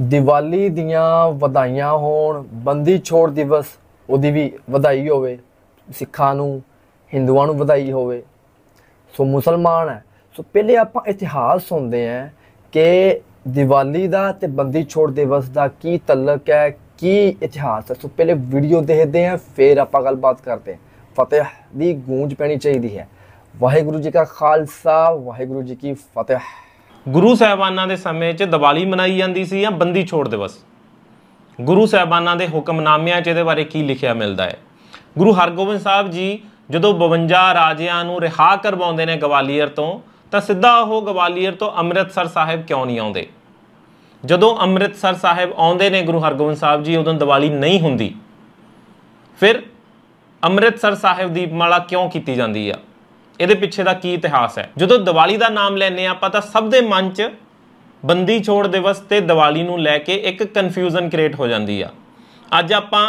ਦੀਵਾਲੀ ਦੀਆਂ ਵਧਾਈਆਂ ਹੋਣ ਬੰਦੀ ਛੋੜ ਦਿਵਸ ਉਹਦੀ ਵੀ ਵਧਾਈ ਹੋਵੇ ਸਿੱਖਾਂ ਨੂੰ ਹਿੰਦੂਆਂ ਨੂੰ ਵਧਾਈ ਹੋਵੇ ਸੋ ਮੁਸਲਮਾਨ ਹੈ ਸੋ ਪਹਿਲੇ ਆਪਾਂ ਇਤਿਹਾਸ ਸੁਣਦੇ ਆ ਕਿ ਦੀਵਾਲੀ ਦਾ ਤੇ ਬੰਦੀ ਛੋੜ ਦਿਵਸ ਦਾ ਕੀ ਤਲਕ ਹੈ ਕੀ ਇਤਿਹਾਸ ਹੈ ਸੋ ਪਹਿਲੇ ਵੀਡੀਓ ਦੇਖਦੇ ਆ ਫਿਰ ਆਪਾਂ ਗੱਲਬਾਤ ਕਰਦੇ ਫਤਿਹ ਦੀ ਗੂੰਜ ਪੈਣੀ ਚਾਹੀਦੀ ਹੈ ਵਾਹਿਗੁਰੂ ਜੀ ਕਾ ਖਾਲਸਾ ਵਾਹਿਗੁਰੂ ਜੀ ਕੀ ਫਤਿਹ ਗੁਰੂ ਸਾਹਿਬਾਨਾਂ ਦੇ ਸਮੇਂ 'ਚ ਦੀਵਾਲੀ ਮਨਾਈ ਜਾਂਦੀ ਸੀ ਜਾਂ ਬੰਦੀ ਛੋੜ ਦਿਵਸ ਗੁਰੂ ਸਾਹਿਬਾਨਾਂ ਦੇ ਹੁਕਮਨਾਮਿਆਂ 'ਚ ਇਹਦੇ ਬਾਰੇ ਕੀ ਲਿਖਿਆ ਮਿਲਦਾ ਹੈ ਗੁਰੂ ਹਰਗੋਬਿੰਦ ਸਾਹਿਬ ਜੀ ਜਦੋਂ 52 ਰਾਜਿਆਂ ਨੂੰ ਰਿਹਾ ਕਰਵਾਉਂਦੇ ਨੇ ਗਵਾਲੀਅਰ ਤੋਂ ਤਾਂ ਸਿੱਧਾ ਉਹ ਗਵਾਲੀਅਰ ਤੋਂ ਅੰਮ੍ਰਿਤਸਰ ਸਾਹਿਬ ਕਿਉਂ ਨਹੀਂ ਆਉਂਦੇ ਜਦੋਂ ਅੰਮ੍ਰਿਤਸਰ ਸਾਹਿਬ ਆਉਂਦੇ ਨੇ ਗੁਰੂ ਹਰਗੋਬਿੰਦ ਸਾਹਿਬ ਜੀ ਉਦੋਂ ਦੀਵਾਲੀ ਨਹੀਂ ਹੁੰਦੀ ਫਿਰ ਅੰਮ੍ਰਿਤਸਰ ਸਾਹਿਬ ਦੀਪਮਾਲਾ ਕਿਉਂ ਕੀਤੀ ਜਾਂਦੀ ਆ ਇਹਦੇ ਪਿੱਛੇ ਦਾ ਕੀ ਇਤਿਹਾਸ ਹੈ ਜਦੋਂ ਦੀਵਾਲੀ ਦਾ ਨਾਮ ਲੈਨੇ ਆਪਾਂ ਤਾਂ ਸਭ ਦੇ ਮਨ 'ਚ ਬੰਦੀ ਛੋੜ ਦਿਵਸ ਤੇ ਦੀਵਾਲੀ ਨੂੰ ਲੈ ਕੇ ਇੱਕ ਕਨਫਿਊਜ਼ਨ ਕ੍ਰੀਏਟ ਹੋ ਜਾਂਦੀ ਆ ਅੱਜ ਆਪਾਂ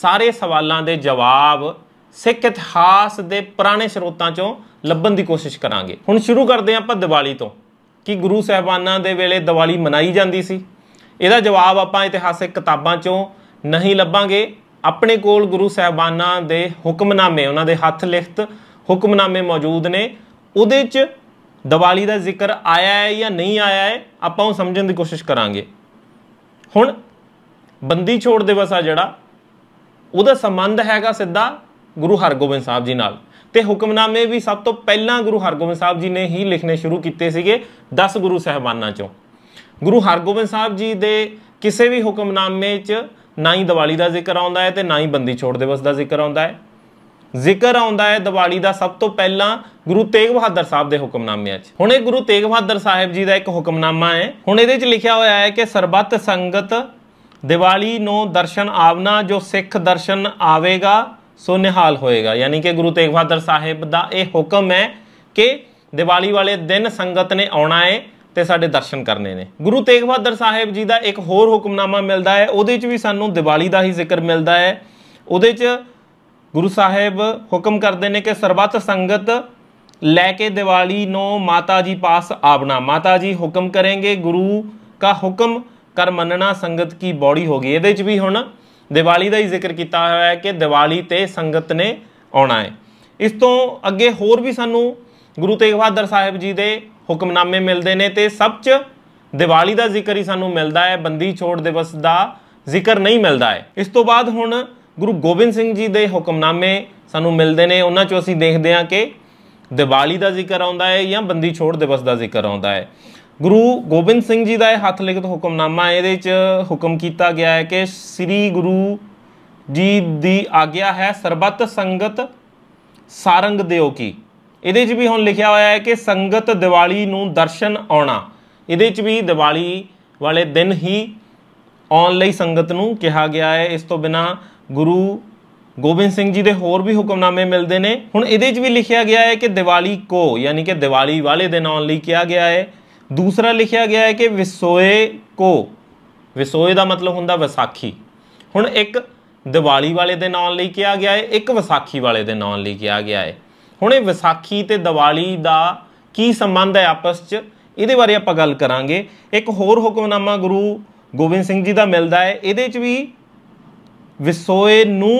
ਸਾਰੇ ਸਵਾਲਾਂ ਦੇ ਜਵਾਬ ਸਿੱਖ ਇਤਿਹਾਸ ਦੇ ਪੁਰਾਣੇ ਸਰੋਤਾਂ 'ਚੋਂ ਲੱਭਣ ਦੀ ਕੋਸ਼ਿਸ਼ ਕਰਾਂਗੇ ਹੁਣ ਸ਼ੁਰੂ ਕਰਦੇ ਆਪਾਂ ਦੀਵਾਲੀ ਤੋਂ ਕਿ ਗੁਰੂ ਸਾਹਿਬਾਨਾਂ ਦੇ ਵੇਲੇ ਦੀਵਾਲੀ ਮਨਾਈ ਜਾਂਦੀ ਸੀ ਇਹਦਾ ਜਵਾਬ ਆਪਾਂ ਇਤਿਹਾਸਿਕ ਕਿਤਾਬਾਂ 'ਚੋਂ ਨਹੀਂ ਲੱਭਾਂਗੇ ਆਪਣੇ ਕੋਲ ਗੁਰੂ ਸਾਹਿਬਾਨਾਂ ਦੇ ਹੁਕਮਨਾਮੇ ਉਹਨਾਂ ਦੇ ਹੱਥ ਲਿਖਤ ਹੁਕਮਨਾਮੇ ਮੌਜੂਦ ਨੇ ਉਹਦੇ 'ਚ ਦੀਵਾਲੀ ਦਾ ਜ਼ਿਕਰ ਆਇਆ ਹੈ ਜਾਂ ਨਹੀਂ ਆਇਆ ਹੈ ਆਪਾਂ ਉਹ ਸਮਝਣ ਦੀ ਕੋਸ਼ਿਸ਼ ਕਰਾਂਗੇ ਹੁਣ ਬੰਦੀ ਛੋੜ ਦਿਵਸ ਆ ਜਿਹੜਾ ਉਹਦਾ ਸੰਬੰਧ ਹੈਗਾ ਸਿੱਧਾ ਗੁਰੂ ਹਰਗੋਬਿੰਦ ਸਾਹਿਬ ਜੀ ਨਾਲ ਤੇ ਹੁਕਮਨਾਮੇ ਵੀ ਸਭ ਤੋਂ ਪਹਿਲਾਂ ਗੁਰੂ ਹਰਗੋਬਿੰਦ ਸਾਹਿਬ ਜੀ ਨੇ ਹੀ ਲਿਖਣੇ ਸ਼ੁਰੂ ਕੀਤੇ ਸੀਗੇ 10 ਗੁਰੂ ਸਹਿਬਾਨਾਂ ਚੋਂ ਗੁਰੂ ਹਰਗੋਬਿੰਦ ਸਾਹਿਬ ਜੀ ਦੇ ਕਿਸੇ ਵੀ ਹੁਕਮਨਾਮੇ 'ਚ ਨਾ ਹੀ ਦੀਵਾਲੀ ਦਾ ਜ਼ਿਕਰ ਆਉਂਦਾ ਹੈ ਤੇ ਨਾ ਹੀ ਬੰਦੀ ਛੋੜ ਦਿਵਸ ਦਾ ਜ਼ਿਕਰ ਆਉਂਦਾ ਹੈ ਜ਼ਿਕਰ ਆਉਂਦਾ ਹੈ ਦੀਵਾਲੀ ਦਾ ਸਭ ਤੋਂ ਪਹਿਲਾਂ ਗੁਰੂ ਤੇਗ ਬਹਾਦਰ ਸਾਹਿਬ ਦੇ ਹੁਕਮਨਾਮਿਆਂ 'ਚ ਹੁਣ ਇਹ ਗੁਰੂ ਤੇਗ ਬਹਾਦਰ ਸਾਹਿਬ ਜੀ ਦਾ ਇੱਕ ਹੁਕਮਨਾਮਾ ਹੈ ਹੁਣ ਇਹਦੇ 'ਚ ਲਿਖਿਆ ਹੋਇਆ ਹੈ ਕਿ ਸਰਬੱਤ ਸੰਗਤ ਦੀਵਾਲੀ ਨੂੰ ਦਰਸ਼ਨ ਆਵਨਾ ਜੋ ਸਿੱਖ ਦਰਸ਼ਨ ਆਵੇਗਾ ਸੋ ਨਿਹਾਲ ਹੋਏਗਾ ਯਾਨੀ ਕਿ ਗੁਰੂ ਤੇਗ ਬਹਾਦਰ ਸਾਹਿਬ ਦਾ ਇਹ ਹੁਕਮ ਹੈ ਕਿ ਦੀਵਾਲੀ ਵਾਲੇ ਦਿਨ ਸੰਗਤ ਨੇ ਆਉਣਾ ਹੈ ਤੇ ਸਾਡੇ ਦਰਸ਼ਨ ਕਰਨੇ ਨੇ ਗੁਰੂ ਤੇਗ ਬਹਾਦਰ ਸਾਹਿਬ ਜੀ ਦਾ ਇੱਕ ਹੋਰ ਹੁਕਮਨਾਮਾ ਮਿਲਦਾ ਹੈ ਉਹਦੇ 'ਚ ਵੀ ਸਾਨੂੰ ਦੀਵਾਲੀ ਦਾ ਹੀ ਜ਼ਿਕਰ ਮਿਲਦਾ ਹੈ ਉਹਦੇ 'ਚ ਗੁਰੂ ਸਾਹਿਬ ਹੁਕਮ ਕਰਦੇ ਨੇ ਕਿ ਸਰਬੱਤ ਸੰਗਤ ਲੈ ਕੇ ਦੀਵਾਲੀ ਨੂੰ ਮਾਤਾ ਜੀ ਪਾਸ ਆਵਣਾ ਮਾਤਾ ਜੀ ਹੁਕਮ ਕਰਨਗੇ ਗੁਰੂ ਦਾ ਹੁਕਮ ਕਰ ਮੰਨਣਾ ਸੰਗਤ ਕੀ ਬੋੜੀ ਹੋ ਗਈ ਇਹਦੇ ਵਿੱਚ ਵੀ ਹੁਣ ਦੀਵਾਲੀ ਦਾ ਹੀ ਜ਼ਿਕਰ ਕੀਤਾ ਹੋਇਆ ਹੈ ਕਿ ਦੀਵਾਲੀ ਤੇ ਸੰਗਤ ਨੇ ਆਉਣਾ ਹੈ ਇਸ ਤੋਂ ਅੱਗੇ ਹੋਰ ਵੀ ਸਾਨੂੰ ਗੁਰੂ ਤੇਗ ਬਹਾਦਰ ਸਾਹਿਬ ਜੀ ਦੇ ਹੁਕਮਨਾਮੇ ਮਿਲਦੇ ਨੇ ਤੇ ਸਭ 'ਚ ਦੀਵਾਲੀ ਦਾ ਜ਼ਿਕਰ ਹੀ ਸਾਨੂੰ ਮਿਲਦਾ ਹੈ ਬੰਦੀ ਛੋੜ ਦਿਵਸ ਦਾ ਜ਼ਿਕਰ ਨਹੀਂ ਮਿਲਦਾ ਹੈ ਇਸ ਤੋਂ ਬਾਅਦ ਹੁਣ ਗੁਰੂ ਗੋਬਿੰਦ ਸਿੰਘ ਜੀ ਦੇ ਹੁਕਮਨਾਮੇ ਸਾਨੂੰ ਮਿਲਦੇ ਨੇ ਉਹਨਾਂ ਚੋਂ ਅਸੀਂ ਦੇਖਦੇ ਹਾਂ ਕਿ ਦੀਵਾਲੀ ਦਾ ਜ਼ਿਕਰ ਆਉਂਦਾ ਹੈ ਜਾਂ ਬੰਦੀ ਛੋੜ ਦਿਵਸ ਦਾ ਜ਼ਿਕਰ ਆਉਂਦਾ ਹੈ ਗੁਰੂ ਗੋਬਿੰਦ ਸਿੰਘ ਜੀ ਦਾ ਇਹ ਹੱਥ ਲਿਖਤ ਹੁਕਮਨਾਮਾ ਇਹਦੇ 'ਚ ਹੁਕਮ ਕੀਤਾ ਗਿਆ ਹੈ ਕਿ ਸ੍ਰੀ ਗੁਰੂ ਜੀ ਦੀ ਆਗਿਆ ਹੈ ਸਰਬੱਤ ਸੰਗਤ ਸਾਰੰਗ ਦਿਓ ਕੀ ਇਹਦੇ 'ਚ ਵੀ ਹੁਣ ਲਿਖਿਆ ਹੋਇਆ ਹੈ ਕਿ ਸੰਗਤ ਦੀਵਾਲੀ ਨੂੰ ਦਰਸ਼ਨ ਆਉਣਾ ਇਹਦੇ 'ਚ ਵੀ ਦੀਵਾਲੀ ਵਾਲੇ ਦਿਨ ਹੀ ਆਉਣ ਲਈ ਸੰਗਤ ਨੂੰ ਕਿਹਾ ਗਿਆ ਹੈ ਇਸ ਤੋਂ ਬਿਨਾ ਗੁਰੂ ਗੋਬਿੰਦ ਸਿੰਘ ਜੀ ਦੇ ਹੋਰ ਵੀ ਹੁਕਮਨਾਮੇ ਮਿਲਦੇ ਨੇ ਹੁਣ ਇਹਦੇ 'ਚ ਵੀ ਲਿਖਿਆ ਗਿਆ ਹੈ ਕਿ ਦੀਵਾਲੀ ਕੋ ਯਾਨੀ ਕਿ ਦੀਵਾਲੀ ਵਾਲੇ ਦਿਨ ਆਉਣ ਲਈ ਕਿਹਾ ਗਿਆ ਹੈ ਦੂਸਰਾ ਲਿਖਿਆ ਗਿਆ ਹੈ ਕਿ ਵਿਸੋਏ ਕੋ ਵਿਸੋਏ ਦਾ ਮਤਲਬ ਹੁੰਦਾ ਵਿਸਾਖੀ ਹੁਣ ਇੱਕ ਦੀਵਾਲੀ ਵਾਲੇ ਦਿਨ ਆਉਣ ਲਈ ਕਿਹਾ ਗਿਆ ਹੈ ਇੱਕ ਵਿਸਾਖੀ ਵਾਲੇ ਦਿਨ ਆਉਣ ਲਈ ਕਿਹਾ ਗਿਆ ਹੈ ਹੁਣ ਇਹ ਵਿਸਾਖੀ ਤੇ ਦੀਵਾਲੀ ਦਾ ਕੀ ਸੰਬੰਧ ਹੈ ਆਪਸ 'ਚ ਇਹਦੇ ਬਾਰੇ ਆਪਾਂ ਗੱਲ ਕਰਾਂਗੇ ਇੱਕ ਹੋਰ ਹੁਕਮਨਾਮਾ ਗੁਰੂ ਗੋਬਿੰਦ ਸਿੰਘ ਜੀ ਦਾ ਮਿਲਦਾ ਹੈ ਇਹਦੇ 'ਚ ਵੀ ਵਿਸੋਏ ਨੂੰ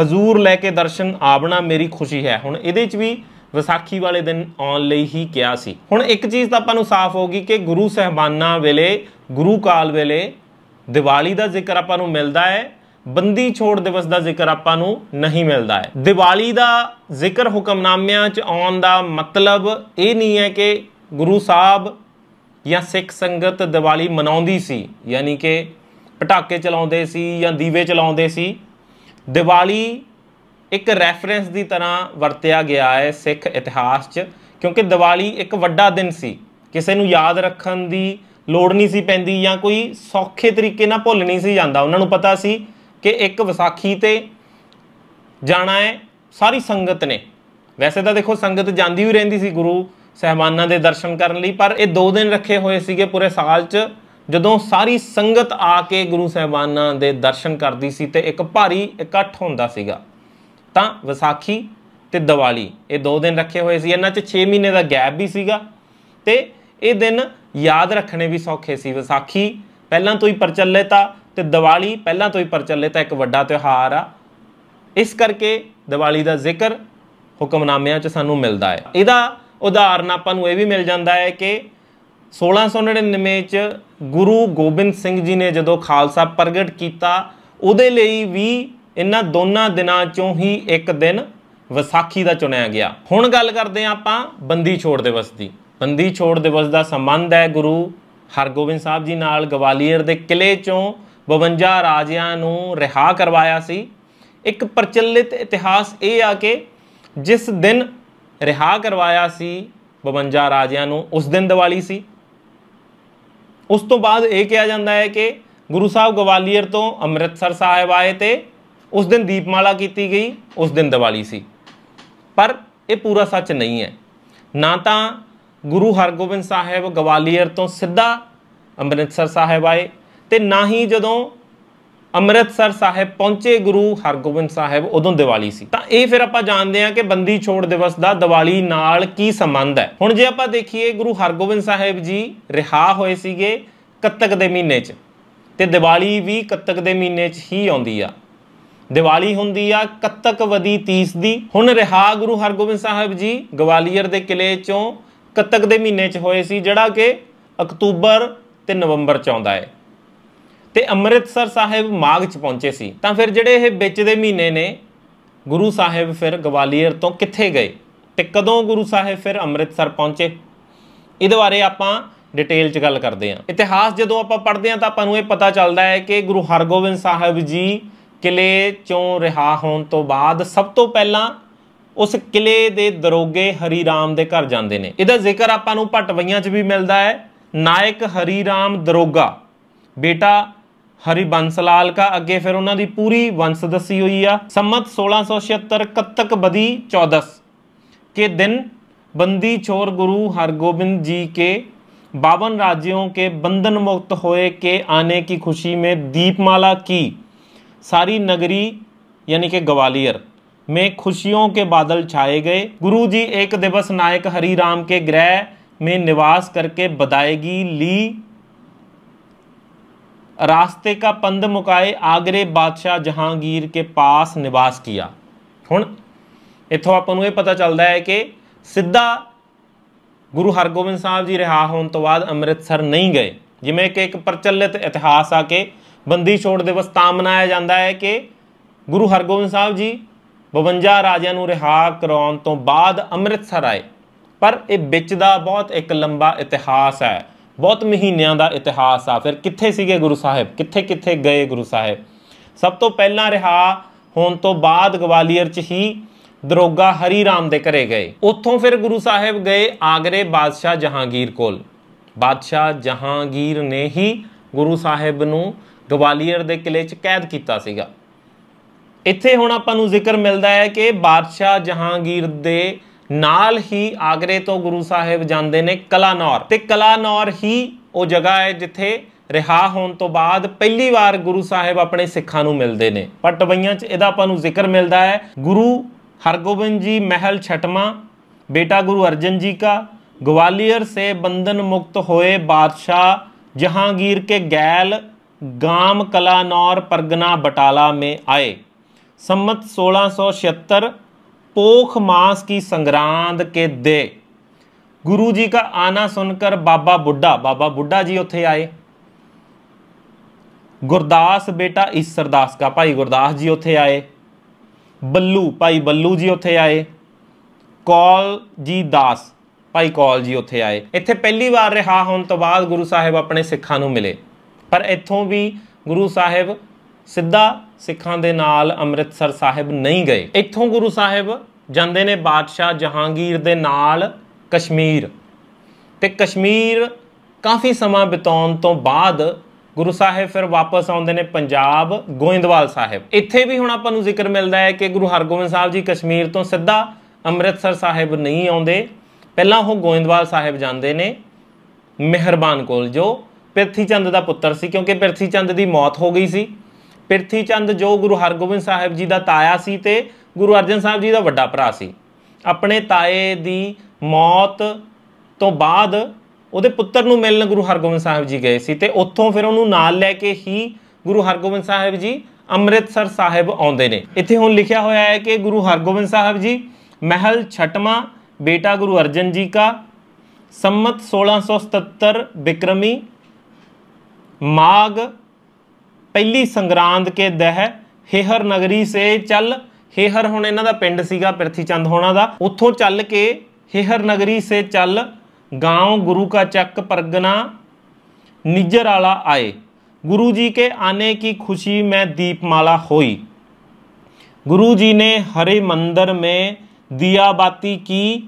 ਹਜ਼ੂਰ ਲੈ ਕੇ ਦਰਸ਼ਨ ਆਵਣਾ ਮੇਰੀ ਖੁਸ਼ੀ ਹੈ ਹੁਣ ਇਹਦੇ 'ਚ ਵੀ ਵਿਸਾਖੀ ਵਾਲੇ ਦਿਨ ਆਉਣ ਲਈ ਹੀ ਕਿਹਾ ਸੀ ਹੁਣ ਇੱਕ ਚੀਜ਼ ਤਾਂ ਆਪਾਂ ਨੂੰ ਸਾਫ਼ ਹੋ ਗਈ ਕਿ ਗੁਰੂ ਸਹਿਬਾਨਾ ਵੇਲੇ ਗੁਰੂ ਕਾਲ ਵੇਲੇ ਦੀਵਾਲੀ ਦਾ ਜ਼ਿਕਰ ਆਪਾਂ ਨੂੰ ਮਿਲਦਾ ਹੈ ਬੰਦੀ ਛੋੜ ਦਿਵਸ ਦਾ ਜ਼ਿਕਰ ਆਪਾਂ ਨੂੰ ਨਹੀਂ ਮਿਲਦਾ ਹੈ ਦੀਵਾਲੀ ਦਾ ਜ਼ਿਕਰ ਹੁਕਮਨਾਮਿਆਂ 'ਚ ਆਉਣ ਦਾ ਮਤਲਬ ਇਹ ਨਹੀਂ ਹੈ ਕਿ ਗੁਰੂ ਸਾਹਿਬ ਜਾਂ ਸਿੱਖ ਸੰਗਤ ਦੀਵਾਲੀ ਮਨਾਉਂਦੀ ਸੀ ਯਾਨੀ ਕਿ ਪਟਾਕੇ ਚਲਾਉਂਦੇ ਸੀ ਜਾਂ ਦੀਵੇ ਚਲਾਉਂਦੇ ਸੀ ਦੀਵਾਲੀ ਇੱਕ ਰੈਫਰੈਂਸ ਦੀ ਤਰ੍ਹਾਂ ਵਰਤਿਆ ਗਿਆ ਹੈ ਸਿੱਖ ਇਤਿਹਾਸ 'ਚ ਕਿਉਂਕਿ ਦੀਵਾਲੀ ਇੱਕ ਵੱਡਾ ਦਿਨ ਸੀ ਕਿਸੇ ਨੂੰ ਯਾਦ ਰੱਖਣ ਦੀ ਲੋੜ ਨਹੀਂ ਸੀ ਪੈਂਦੀ ਜਾਂ ਕੋਈ ਸੌਖੇ ਤਰੀਕੇ ਨਾਲ ਭੁੱਲ ਨਹੀਂ ਸੀ ਜਾਂਦਾ ਉਹਨਾਂ ਨੂੰ ਪਤਾ ਸੀ ਕਿ ਇੱਕ ਵਿਸਾਖੀ ਤੇ ਜਾਣਾ ਹੈ ਸਾਰੀ ਸੰਗਤ ਨੇ ਵੈਸੇ ਤਾਂ ਦੇਖੋ ਸੰਗਤ ਜਾਂਦੀ ਹੀ ਰਹਿੰਦੀ ਸੀ ਗੁਰੂ ਸਹਿਬਾਨਾਂ ਦੇ ਦਰਸ਼ਨ ਕਰਨ ਲਈ ਪਰ ਇਹ 2 ਦਿਨ ਰੱਖੇ ਹੋਏ ਸੀਗੇ ਪੂਰੇ ਸਾਲ 'ਚ ਜਦੋਂ ਸਾਰੀ ਸੰਗਤ ਆ ਕੇ ਗੁਰੂ ਸਹਿਬਾਨਾਂ ਦੇ ਦਰਸ਼ਨ ਕਰਦੀ ਸੀ ਤੇ ਇੱਕ ਭਾਰੀ ਇਕੱਠ ਹੁੰਦਾ ਸੀਗਾ ਤਾਂ ਵਿਸਾਖੀ ਤੇ ਦੀਵਾਲੀ ਇਹ 2 ਦਿਨ ਰੱਖੇ ਹੋਏ ਸੀ ਇਹਨਾਂ 'ਚ 6 ਮਹੀਨੇ ਦਾ ਗੈਪ ਵੀ ਸੀਗਾ ਤੇ ਇਹ ਦਿਨ ਯਾਦ ਰੱਖਣੇ ਵੀ ਸੌਖੇ ਸੀ ਵਿਸਾਖੀ ਪਹਿਲਾਂ ਤੋਂ ਹੀ ਪ੍ਰਚਲਿਤ ਆ ਤੇ ਦੀਵਾਲੀ ਪਹਿਲਾਂ ਤੋਂ ਹੀ ਪ੍ਰਚਲਿਤ ਆ ਇੱਕ ਵੱਡਾ ਤਿਉਹਾਰ ਆ ਇਸ ਕਰਕੇ ਦੀਵਾਲੀ ਦਾ ਜ਼ਿਕਰ ਹੁਕਮਨਾਮਿਆਂ 'ਚ ਸਾਨੂੰ ਮਿਲਦਾ ਹੈ ਇਹਦਾ ਉਦਾਹਰਨ ਆਪਾਂ ਨੂੰ ਇਹ ਵੀ ਮਿਲ ਜਾਂਦਾ ਹੈ ਕਿ 1699 ਚ ਗੁਰੂ ਗੋਬਿੰਦ ਸਿੰਘ ਜੀ ਨੇ ਜਦੋਂ ਖਾਲਸਾ ਪ੍ਰਗਟ ਕੀਤਾ ਉਹਦੇ ਲਈ ਵੀ ਇਹਨਾਂ ਦੋਨਾਂ ਦਿਨਾਂ ਚੋਂ ਹੀ ਇੱਕ ਦਿਨ ਵਿਸਾਖੀ ਦਾ ਚੁਣਿਆ ਗਿਆ ਹੁਣ ਗੱਲ ਕਰਦੇ ਆ ਆਪਾਂ ਬੰਦੀ ਛੋੜ ਦਿਵਸ ਦੀ ਬੰਦੀ ਛੋੜ ਦਿਵਸ ਦਾ ਸੰਬੰਧ ਹੈ ਗੁਰੂ ਹਰਗੋਬਿੰਦ ਸਾਹਿਬ ਜੀ ਨਾਲ ਗਵਾਲੀਅਰ ਦੇ ਕਿਲੇ ਚੋਂ 52 ਰਾਜਿਆਂ ਨੂੰ ਰਿਹਾ ਕਰਵਾਇਆ ਸੀ ਇੱਕ ਪ੍ਰਚਲਿਤ ਇਤਿਹਾਸ ਇਹ ਆ ਕਿ ਜਿਸ ਦਿਨ ਰਿਹਾ ਕਰਵਾਇਆ ਸੀ 52 ਰਾਜਿਆਂ ਨੂੰ ਉਸ ਦਿਨ ਦੀਵਾਲੀ ਸੀ ਉਸ ਤੋਂ ਬਾਅਦ ਇਹ ਕਿਹਾ ਜਾਂਦਾ ਹੈ ਕਿ ਗੁਰੂ ਸਾਹਿਬ ਗਵਾਲੀਅਰ ਤੋਂ ਅੰਮ੍ਰਿਤਸਰ ਸਾਹਿਬ ਆਏ ਤੇ ਉਸ ਦਿਨ ਦੀਪਮਾਲਾ ਕੀਤੀ ਗਈ ਉਸ ਦਿਨ ਦੀਵਾਲੀ ਸੀ ਪਰ ਇਹ ਪੂਰਾ ਸੱਚ ਨਹੀਂ ਹੈ ਨਾ ਤਾਂ ਗੁਰੂ ਹਰਗੋਬਿੰਦ ਸਾਹਿਬ ਗਵਾਲੀਅਰ ਤੋਂ ਸਿੱਧਾ ਅੰਮ੍ਰਿਤਸਰ ਸਾਹਿਬ ਆਏ ਤੇ ਨਾ ਹੀ ਜਦੋਂ ਅੰਮ੍ਰਿਤਸਰ ਸਾਹਿਬ ਪਹੁੰਚੇ ਗੁਰੂ ਹਰਗੋਬਿੰਦ ਸਾਹਿਬ ਉਦੋਂ ਦੀਵਾਲੀ ਸੀ ਤਾਂ ਇਹ ਫਿਰ ਆਪਾਂ ਜਾਣਦੇ ਹਾਂ ਕਿ ਬੰਦੀ ਛੋੜ ਦਿਵਸ ਦਾ ਦੀਵਾਲੀ ਨਾਲ ਕੀ ਸੰਬੰਧ ਹੈ ਹੁਣ ਜੇ ਆਪਾਂ ਦੇਖੀਏ ਗੁਰੂ ਹਰਗੋਬਿੰਦ ਸਾਹਿਬ ਜੀ ਰਿਹਾ ਹੋਏ ਸੀਗੇ ਕੱਤਕ ਦੇ ਮਹੀਨੇ 'ਚ ਤੇ ਦੀਵਾਲੀ ਵੀ ਕੱਤਕ ਦੇ ਮਹੀਨੇ 'ਚ ਹੀ ਆਉਂਦੀ ਆ ਦੀਵਾਲੀ ਹੁੰਦੀ ਆ ਕੱਤਕ ਵਦੀ 30 ਦੀ ਹੁਣ ਰਿਹਾ ਗੁਰੂ ਹਰਗੋਬਿੰਦ ਸਾਹਿਬ ਜੀ ਗਵਾਲੀਅਰ ਦੇ ਕਿਲੇ 'ਚੋਂ ਕੱਤਕ ਦੇ ਮਹੀਨੇ 'ਚ ਹੋਏ ਸੀ ਜਿਹੜਾ ਕਿ ਅਕਤੂਬਰ ਤੇ ਨਵੰਬਰ 'ਚ ਆਉਂਦਾ ਹੈ ਤੇ ਅੰਮ੍ਰਿਤਸਰ ਸਾਹਿਬ ਮਾਗ ਚ ਪਹੁੰਚੇ ਸੀ ਤਾਂ ਫਿਰ ਜਿਹੜੇ ਇਹ ਵਿੱਚ ਦੇ ਮਹੀਨੇ ਨੇ ਗੁਰੂ ਸਾਹਿਬ ਫਿਰ ਗਵਾਲੀਅਰ ਤੋਂ ਕਿੱਥੇ ਗਏ ਤੇ ਕਦੋਂ ਗੁਰੂ ਸਾਹਿਬ ਫਿਰ ਅੰਮ੍ਰਿਤਸਰ ਪਹੁੰਚੇ ਇਹਦੇ ਬਾਰੇ ਆਪਾਂ ਡਿਟੇਲ 'ਚ ਗੱਲ ਕਰਦੇ ਆ ਇਤਿਹਾਸ ਜਦੋਂ ਆਪਾਂ ਪੜ੍ਹਦੇ ਆ ਤਾਂ ਆਪਾਂ ਨੂੰ ਇਹ ਪਤਾ ਚੱਲਦਾ ਹੈ ਕਿ ਗੁਰੂ ਹਰਗੋਬਿੰਦ ਸਾਹਿਬ ਜੀ ਕਿਲੇ ਚੋਂ ਰਿਹਾ ਹੋਣ ਤੋਂ ਬਾਅਦ ਸਭ ਤੋਂ ਪਹਿਲਾਂ ਉਸ ਕਿਲੇ ਦੇ ਦਰੋਗੇ ਹਰੀ ਰਾਮ ਦੇ ਘਰ ਜਾਂਦੇ ਨੇ ਇਹਦਾ ਜ਼ਿਕਰ ਆਪਾਂ ਨੂੰ ਪਟਵਈਆਂ 'ਚ ਵੀ ਮਿਲਦਾ ਹੈ ਨਾਇਕ ਹਰੀ ਰਾਮ ਦਰੋਗਾ ਬੇਟਾ ਹਰੀ का अगे फिर उन्होंने पूरी वंश दसी हुई है संत सोलह सौ छिहत्तर कत्तक ਬਦੀ चौदस के दिन बंदी छोर गुरु हरगोबिंद जी के बावन राज्यों के बंधन मुक्त होए के आने की खुशी में दीपमाला की सारी नगरी यानी कि ग्वालियर में खुशियों के बादल छाए गए गुरु जी एक दिवस नायक हरी राम के ग्रह में निवास करके बदायगी ली ਰਾਸਤੇ ਕਾ ਪੰਦ मुकाए ਆਗਰੇ ਬਾਦਸ਼ਾਹ ਜਹਾਂਗੀਰ ਕੇ ਪਾਸ ਨਿਵਾਸ ਕੀਆ ਹੁਣ ਇਥੋਂ ਆਪਾਂ ਨੂੰ ਇਹ ਪਤਾ ਚੱਲਦਾ ਹੈ ਕਿ ਸਿੱਧਾ ਗੁਰੂ ਹਰਗੋਬਿੰਦ ਸਾਹਿਬ ਜੀ ਰਿਹਾ ਹੋਣ ਤੋਂ ਬਾਅਦ ਅੰਮ੍ਰਿਤਸਰ ਨਹੀਂ ਗਏ ਜਿਵੇਂ ਕਿ ਇੱਕ ਪ੍ਰਚਲਿਤ ਇਤਿਹਾਸ ਆ ਕੇ ਬੰਦੀ ਛੋੜ ਦਿਵਸ ਤਾਂ ਮਨਾਇਆ ਜਾਂਦਾ ਹੈ ਕਿ ਗੁਰੂ ਹਰਗੋਬਿੰਦ ਸਾਹਿਬ ਜੀ 52 ਰਾਜਿਆਂ ਨੂੰ ਰਿਹਾ ਕਰਾਉਣ ਤੋਂ ਬਾਅਦ ਅੰਮ੍ਰਿਤਸਰ ਆਏ ਪਰ ਇਹ ਵਿੱਚ ਦਾ ਬਹੁਤ ਇੱਕ ਲੰਬਾ ਇਤਿਹਾਸ ਹੈ ਬਹੁਤ ਮਹੀਨਿਆਂ ਦਾ ਇਤਿਹਾਸ ਆ ਫਿਰ ਕਿੱਥੇ ਸੀਗੇ ਗੁਰੂ ਸਾਹਿਬ ਕਿੱਥੇ ਕਿੱਥੇ ਗਏ ਗੁਰੂ ਸਾਹਿਬ ਸਭ ਤੋਂ ਪਹਿਲਾਂ ਰਿਹਾ ਹੋਣ ਤੋਂ ਬਾਅਦ ਗਵਾਲੀਅਰ 'ਚ ਹੀ ਦਰੋਗਾ ਹਰੀ ਰਾਮ ਦੇ ਘਰੇ ਗਏ ਉੱਥੋਂ ਫਿਰ ਗੁਰੂ ਸਾਹਿਬ ਗਏ ਆਗਰੇ ਬਾਦਸ਼ਾਹ ਜਹਾਂਗੀਰ ਕੋਲ ਬਾਦਸ਼ਾਹ ਜਹਾਂਗੀਰ ਨੇ ਹੀ ਗੁਰੂ ਸਾਹਿਬ ਨੂੰ ਗਵਾਲੀਅਰ ਦੇ ਕਿਲੇ 'ਚ ਕੈਦ ਕੀਤਾ ਸੀਗਾ ਇੱਥੇ ਹੁਣ ਆਪਾਂ ਨੂੰ ਜ਼ਿਕਰ ਮਿਲਦਾ ਹੈ ਕਿ ਬਾਦਸ਼ਾਹ ਜਹਾਂਗੀਰ ਦੇ ਨਾਲ ਹੀ ਆਗਰੇ ਤੋਂ ਗੁਰੂ ਸਾਹਿਬ ਜਾਂਦੇ ਨੇ ਕਲਾਨੌਰ ਤੇ ਕਲਾਨੌਰ ਹੀ ਉਹ ਜਗ੍ਹਾ ਹੈ ਜਿੱਥੇ ਰਿਹਾ ਹੋਣ ਤੋਂ ਬਾਅਦ ਪਹਿਲੀ ਵਾਰ ਗੁਰੂ ਸਾਹਿਬ ਆਪਣੇ ਸਿੱਖਾਂ ਨੂੰ ਮਿਲਦੇ ਨੇ ਟਵਈਆਂ 'ਚ ਇਹਦਾ ਆਪਾਂ ਨੂੰ ਜ਼ਿਕਰ ਮਿਲਦਾ ਹੈ ਗੁਰੂ ਹਰਗੋਬਿੰਦ ਜੀ ਮਹਿਲ ਛਟਮਾ ਬੇਟਾ ਗੁਰੂ ਅਰਜਨ ਜੀ ਦਾ ਗਵਾਲੀਅਰ ਸੇ ਬੰਧਨ ਮੁਕਤ ਹੋਏ ਬਾਦਸ਼ਾਹ ਜਹਾਂਗੀਰ ਕੇ ਗੈਲ ਗਾਮ ਕਲਾਨੌਰ ਪਰਗਨਾ ਬਟਾਲਾ ਮੇ ਆਏ ਸੰਮਤ 1676 पोख ਮਾਸ ਕੀ संग्रांद ਕੇ ਦੇ ਗੁਰੂ ਜੀ ਦਾ ਆਨਾ ਸੁਣ ਕਰ ਬਾਬਾ ਬੁੱਢਾ ਬਾਬਾ ਬੁੱਢਾ ਜੀ ਉੱਥੇ ਆਏ ਗੁਰਦਾਸ ਬੇਟਾ ਈਸਰਦਾਸ ਦਾ ਭਾਈ ਗੁਰਦਾਸ ਜੀ ਉੱਥੇ ਆਏ ਬੱਲੂ ਭਾਈ ਬੱਲੂ ਜੀ ਉੱਥੇ ਆਏ ਕੌਲ ਜੀ ਦਾਸ ਭਾਈ ਕੌਲ ਜੀ ਉੱਥੇ ਆਏ ਇੱਥੇ ਪਹਿਲੀ ਵਾਰ ਰਹਾ ਹੋਣ ਤੋਂ ਬਾਅਦ ਗੁਰੂ ਸਾਹਿਬ ਆਪਣੇ ਸਿੱਖਾਂ ਨੂੰ ਮਿਲੇ ਪਰ ਇੱਥੋਂ ਵੀ ਗੁਰੂ ਸਾਹਿਬ ਸਿੱਧਾ ਸਿੱਖਾਂ ਦੇ ਨਾਲ ਅੰਮ੍ਰਿਤਸਰ ਸਾਹਿਬ ਨਹੀਂ ਗਏ ਇੱਥੋਂ ਗੁਰੂ ਸਾਹਿਬ ਜਾਂਦੇ ਨੇ ਬਾਦਸ਼ਾਹ ਜਹਾਂਗੀਰ ਦੇ ਨਾਲ ਕਸ਼ਮੀਰ ਤੇ ਕਸ਼ਮੀਰ ਕਾਫੀ ਸਮਾਂ ਬਿਤਾਉਣ ਤੋਂ ਬਾਅਦ ਗੁਰੂ ਸਾਹਿਬ ਫਿਰ ਵਾਪਸ ਆਉਂਦੇ ਨੇ ਪੰਜਾਬ ਗੋਇੰਦਵਾਲ ਸਾਹਿਬ ਇੱਥੇ ਵੀ ਹੁਣ ਆਪਾਂ ਨੂੰ ਜ਼ਿਕਰ ਮਿਲਦਾ ਹੈ ਕਿ ਗੁਰੂ ਹਰਗੋਬਿੰਦ ਸਾਹਿਬ ਜੀ ਕਸ਼ਮੀਰ ਤੋਂ ਸਿੱਧਾ ਅੰਮ੍ਰਿਤਸਰ ਸਾਹਿਬ ਨਹੀਂ ਆਉਂਦੇ ਪਹਿਲਾਂ ਉਹ ਗੋਇੰਦਵਾਲ ਸਾਹਿਬ ਜਾਂਦੇ ਨੇ ਮਿਹਰਬਾਨ ਕੋਲ ਜੋ ਪਿਰਥੀ ਚੰਦ ਦਾ ਪੁੱਤਰ ਸੀ ਕਿਉਂਕਿ ਪਿਰਥੀ ਚੰਦ ਦੀ ਮੌਤ ਹੋ ਗਈ ਸੀ ਪਿਰਥੀ ਚੰਦ ਜੋ ਗੁਰੂ ਹਰਗੋਬਿੰਦ ਸਾਹਿਬ ਜੀ ਦਾ ਤਾਇਆ ਸੀ ਤੇ ਗੁਰੂ ਅਰਜਨ ਸਾਹਿਬ ਜੀ ਦਾ ਵੱਡਾ ਭਰਾ ਸੀ ਆਪਣੇ ਤਾਏ ਦੀ ਮੌਤ ਤੋਂ ਬਾਅਦ ਉਹਦੇ ਪੁੱਤਰ ਨੂੰ ਮਿਲਣ ਗੁਰੂ ਹਰਗੋਬਿੰਦ ਸਾਹਿਬ ਜੀ ਗਏ ਸੀ ਤੇ ਉੱਥੋਂ ਫਿਰ ਉਹਨੂੰ ਨਾਲ ਲੈ ਕੇ ਹੀ ਗੁਰੂ ਹਰਗੋਬਿੰਦ ਸਾਹਿਬ ਜੀ ਅੰਮ੍ਰਿਤਸਰ ਸਾਹਿਬ ਆਉਂਦੇ ਨੇ ਇੱਥੇ ਹੁਣ ਲਿਖਿਆ ਹੋਇਆ ਹੈ ਕਿ ਗੁਰੂ ਹਰਗੋਬਿੰਦ ਸਾਹਿਬ ਜੀ ਮਹਿਲ ਛਟਮਾ ਬੇਟਾ ਗੁਰੂ ਅਰਜਨ ਜੀ ਦਾ ਸੰਮਤ 1677 ਬਿਕਰਮੀ ਮਾਗ ਪਹਿਲੀ ਸੰਗਰਾਂਦ ਕੇ ਦਹਿ ਹੇਹਰ ਨਗਰੀ ਸੇ ਚੱਲ ਹੇਹਰ ਹੁਣ ਇਹਨਾਂ ਦਾ ਪਿੰਡ ਸੀਗਾ ਪਿਰਥੀ ਚੰਦ ਹੋਣਾ ਦਾ ਉੱਥੋਂ ਚੱਲ ਕੇ ਹੇਹਰ ਨਗਰੀ ਸੇ ਚੱਲ ਗੁਰੂ ਕਾ ਚੱਕ ਪਰਗਨਾ ਨਿੱਜਰ ਵਾਲਾ ਆਏ ਗੁਰੂ ਜੀ ਕੇ ਆਨੇ ਕੀ ਖੁਸ਼ੀ ਮੈਂ ਦੀਪਮਾਲਾ ਹੋਈ ਗੁਰੂ ਜੀ ਨੇ ਹਰੇ ਮੰਦਰ ਮੇ ਦੀਆ ਬਾਤੀ ਕੀ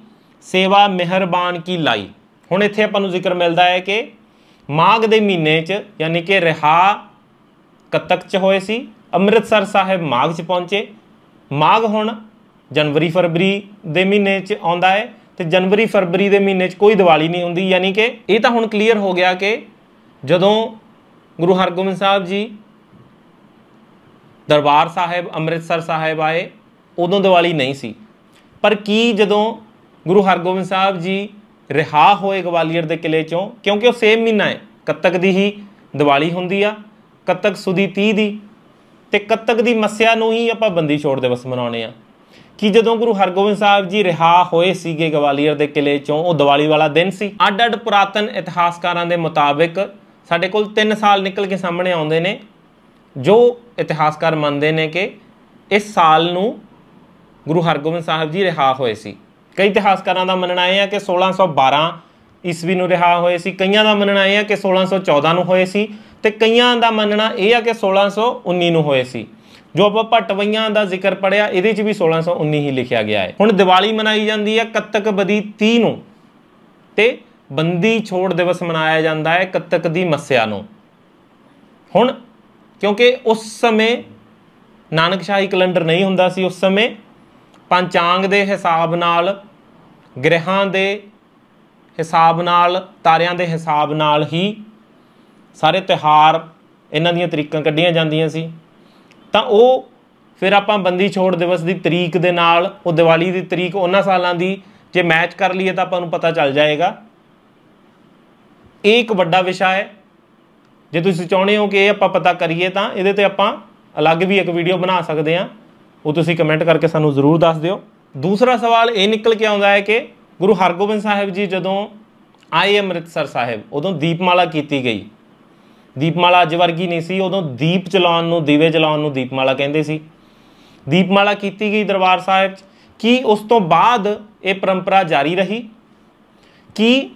ਸੇਵਾ ਮਿਹਰਬਾਨ ਕੀ ਲਾਈ ਹੁਣ ਇੱਥੇ ਆਪਾਂ ਨੂੰ ਜ਼ਿਕਰ ਮਿਲਦਾ ਹੈ ਕਿ ਮਾਘ ਦੇ ਮਹੀਨੇ 'ਚ ਯਾਨੀ ਕਿ ਰਹਾ ਕਤਕ 'ਚ ਹੋਏ ਸੀ ਅੰਮ੍ਰਿਤਸਰ ਸਾਹਿਬ ਮਾਘ 'ਚ ਪਹੁੰਚੇ ਮਾਘ ਹੁਣ ਜਨਵਰੀ ਫਰਵਰੀ ਦੇ ਮਹੀਨੇ 'ਚ ਆਉਂਦਾ ਹੈ ਤੇ ਜਨਵਰੀ ਫਰਵਰੀ ਦੇ ਮਹੀਨੇ 'ਚ ਕੋਈ ਦੀਵਾਲੀ ਨਹੀਂ ਹੁੰਦੀ ਯਾਨੀ ਕਿ ਇਹ ਤਾਂ ਹੁਣ ਕਲੀਅਰ ਹੋ ਗਿਆ ਕਿ ਜਦੋਂ ਗੁਰੂ ਹਰਗੋਬਿੰਦ ਸਾਹਿਬ ਜੀ ਦਰਬਾਰ ਸਾਹਿਬ ਅੰਮ੍ਰਿਤਸਰ ਸਾਹਿਬ ਆਏ ਉਦੋਂ ਦੀਵਾਲੀ ਨਹੀਂ ਸੀ ਪਰ ਕੀ ਜਦੋਂ ਗੁਰੂ ਹਰਗੋਬਿੰਦ ਸਾਹਿਬ ਜੀ ਰਿਹਾ ਹੋਏ ਗਵਾਲੀਅਰ ਦੇ ਕਿਲੇ ਚੋਂ ਕਿਉਂਕਿ ਉਹ ਸੇਮ ਮਹੀਨਾ ਹੈ ਕੱਤਕ ਦੀ ਹੀ ਦੀਵਾਲੀ ਹੁੰਦੀ ਆ ਕੱਤਕ ਸੁਦੀ 30 ਦੀ ਤੇ ਕੱਤਕ ਦੀ ਮੱਸਿਆ ਨੂੰ ਹੀ ਆਪਾਂ ਬੰਦੀ ਛੋੜ ਦਿਵਸ ਮਨਾਉਣੇ ਆ ਕਿ ਜਦੋਂ ਗੁਰੂ ਹਰਗੋਬਿੰਦ ਸਾਹਿਬ ਜੀ ਰਿਹਾ ਹੋਏ ਸੀਗੇ ਗਵਾਲੀਅਰ ਦੇ ਕਿਲੇ ਚੋਂ ਉਹ ਦੀਵਾਲੀ ਵਾਲਾ ਦਿਨ ਸੀ ਅੱਡ-ਅੱਡ ਪੁਰਾਤਨ ਇਤਿਹਾਸਕਾਰਾਂ ਦੇ ਮੁਤਾਬਕ ਸਾਡੇ ਕੋਲ 3 ਸਾਲ ਨਿਕਲ ਕੇ ਸਾਹਮਣੇ ਆਉਂਦੇ ਨੇ ਜੋ ਇਤਿਹਾਸਕਾਰ ਮੰਨਦੇ ਨੇ ਕਿ ਇਸ ਸਾਲ ਨੂੰ ਗੁਰੂ ਹਰਗੋਬਿੰਦ ਸਾਹਿਬ ਜੀ ਰਿਹਾ ਹੋਏ ਸੀ ਕਈ ਇਤਿਹਾਸਕਾਰਾਂ ਦਾ ਮੰਨਣਾ ਇਹ ਹੈ ਕਿ 1612 ਈਸਵੀ ਨੂੰ ਰਿਹਾ ਹੋਏ ਸੀ ਕਈਆਂ ਦਾ ਮੰਨਣਾ ਇਹ ਹੈ ਕਿ 1614 ਨੂੰ ਹੋਏ ਸੀ ਤੇ ਕਈਆਂ ਦਾ ਮੰਨਣਾ ਇਹ ਆ ਕਿ 1619 ਨੂੰ ਹੋਏ ਸੀ ਜੋ ਆਪਾਂ ਭਟਵਈਆਂ ਦਾ ਜ਼ਿਕਰ ਪੜਿਆ ਇਹਦੇ 'ਚ ਵੀ 1619 ਹੀ ਲਿਖਿਆ ਗਿਆ ਹੈ ਹੁਣ ਦੀਵਾਲੀ ਮਨਾਈ ਜਾਂਦੀ ਹੈ ਕੱਤਕ ਬਦੀ 30 ਨੂੰ ਤੇ ਬੰਦੀ ਛੋੜ ਦਿਵਸ ਮਨਾਇਆ ਜਾਂਦਾ ਹੈ ਕੱਤਕ ਦੀ ਮੱਸਿਆ ਨੂੰ ਹੁਣ ਕਿਉਂਕਿ ਉਸ ਸਮੇਂ ਨਾਨਕਸ਼ਾਹੀ ਕੈਲੰਡਰ ਨਹੀਂ ਹੁੰਦਾ ਸੀ ਉਸ ਸਮੇਂ ਪੰਚਾਂਗ ਦੇ ਹਿਸਾਬ ਨਾਲ ਗ੍ਰਹਿਾਂ ਦੇ ਹਿਸਾਬ ਨਾਲ ਤਾਰਿਆਂ ਦੇ ਹਿਸਾਬ ਨਾਲ ਹੀ ਸਾਰੇ ਤਿਹਾਰ ਇਹਨਾਂ ਦੀਆਂ ਤਰੀਕਾਂ ਕੱਢੀਆਂ ਜਾਂਦੀਆਂ ਸੀ ਤਾਂ ਉਹ ਫਿਰ ਆਪਾਂ ਬੰਦੀ ਛੋੜ ਦਿਵਸ ਦੀ ਤਰੀਕ ਦੇ ਨਾਲ ਉਹ ਦੀਵਾਲੀ ਦੀ ਤਰੀਕ ਉਹਨਾਂ ਸਾਲਾਂ ਦੀ ਜੇ ਮੈਚ ਕਰ ਲਈਏ ਤਾਂ ਆਪਾਂ ਨੂੰ ਪਤਾ ਚੱਲ ਜਾਏਗਾ ਇਹ ਇੱਕ ਵੱਡਾ ਵਿਸ਼ਾ ਹੈ ਜੇ ਤੁਸੀਂ ਚਾਹੁੰਦੇ ਹੋ ਕਿ ਇਹ ਆਪਾਂ ਪਤਾ ਕਰੀਏ ਤਾਂ ਇਹਦੇ ਤੇ ਆਪਾਂ ਅਲੱਗ ਵੀ ਇੱਕ ਵੀਡੀਓ ਬਣਾ ਸਕਦੇ ਆ ਉਹ ਤੁਸੀਂ ਕਮੈਂਟ ਕਰਕੇ ਸਾਨੂੰ ਜ਼ਰੂਰ ਦੱਸ ਦਿਓ ਦੂਸਰਾ ਸਵਾਲ ਇਹ ਨਿਕਲ ਕੇ ਆਉਂਦਾ ਹੈ ਕਿ ਗੁਰੂ ਹਰਗੋਬਿੰਦ ਸਾਹਿਬ ਜੀ ਜਦੋਂ ਆਏ ਅੰਮ੍ਰਿਤਸਰ ਸਾਹਿਬ ਉਦੋਂ ਦੀਪਮਾਲਾ ਕੀਤੀ ਗਈ ਦੀਪਮਾਲਾ ਅੱਜ ਵਰਗੀ ਨਹੀਂ ਸੀ ਉਦੋਂ ਦੀਪ ਚਲਾਉਣ ਨੂੰ ਦੀਵੇ ਜਲਾਉਣ ਨੂੰ ਦੀਪਮਾਲਾ ਕਹਿੰਦੇ ਸੀ ਦੀਪਮਾਲਾ ਕੀਤੀ ਗਈ ਦਰਬਾਰ ਸਾਹਿਬ 'ਚ ਕੀ ਉਸ ਤੋਂ ਬਾਅਦ ਇਹ ਪਰੰਪਰਾ ਜਾਰੀ ਰਹੀ ਕਿ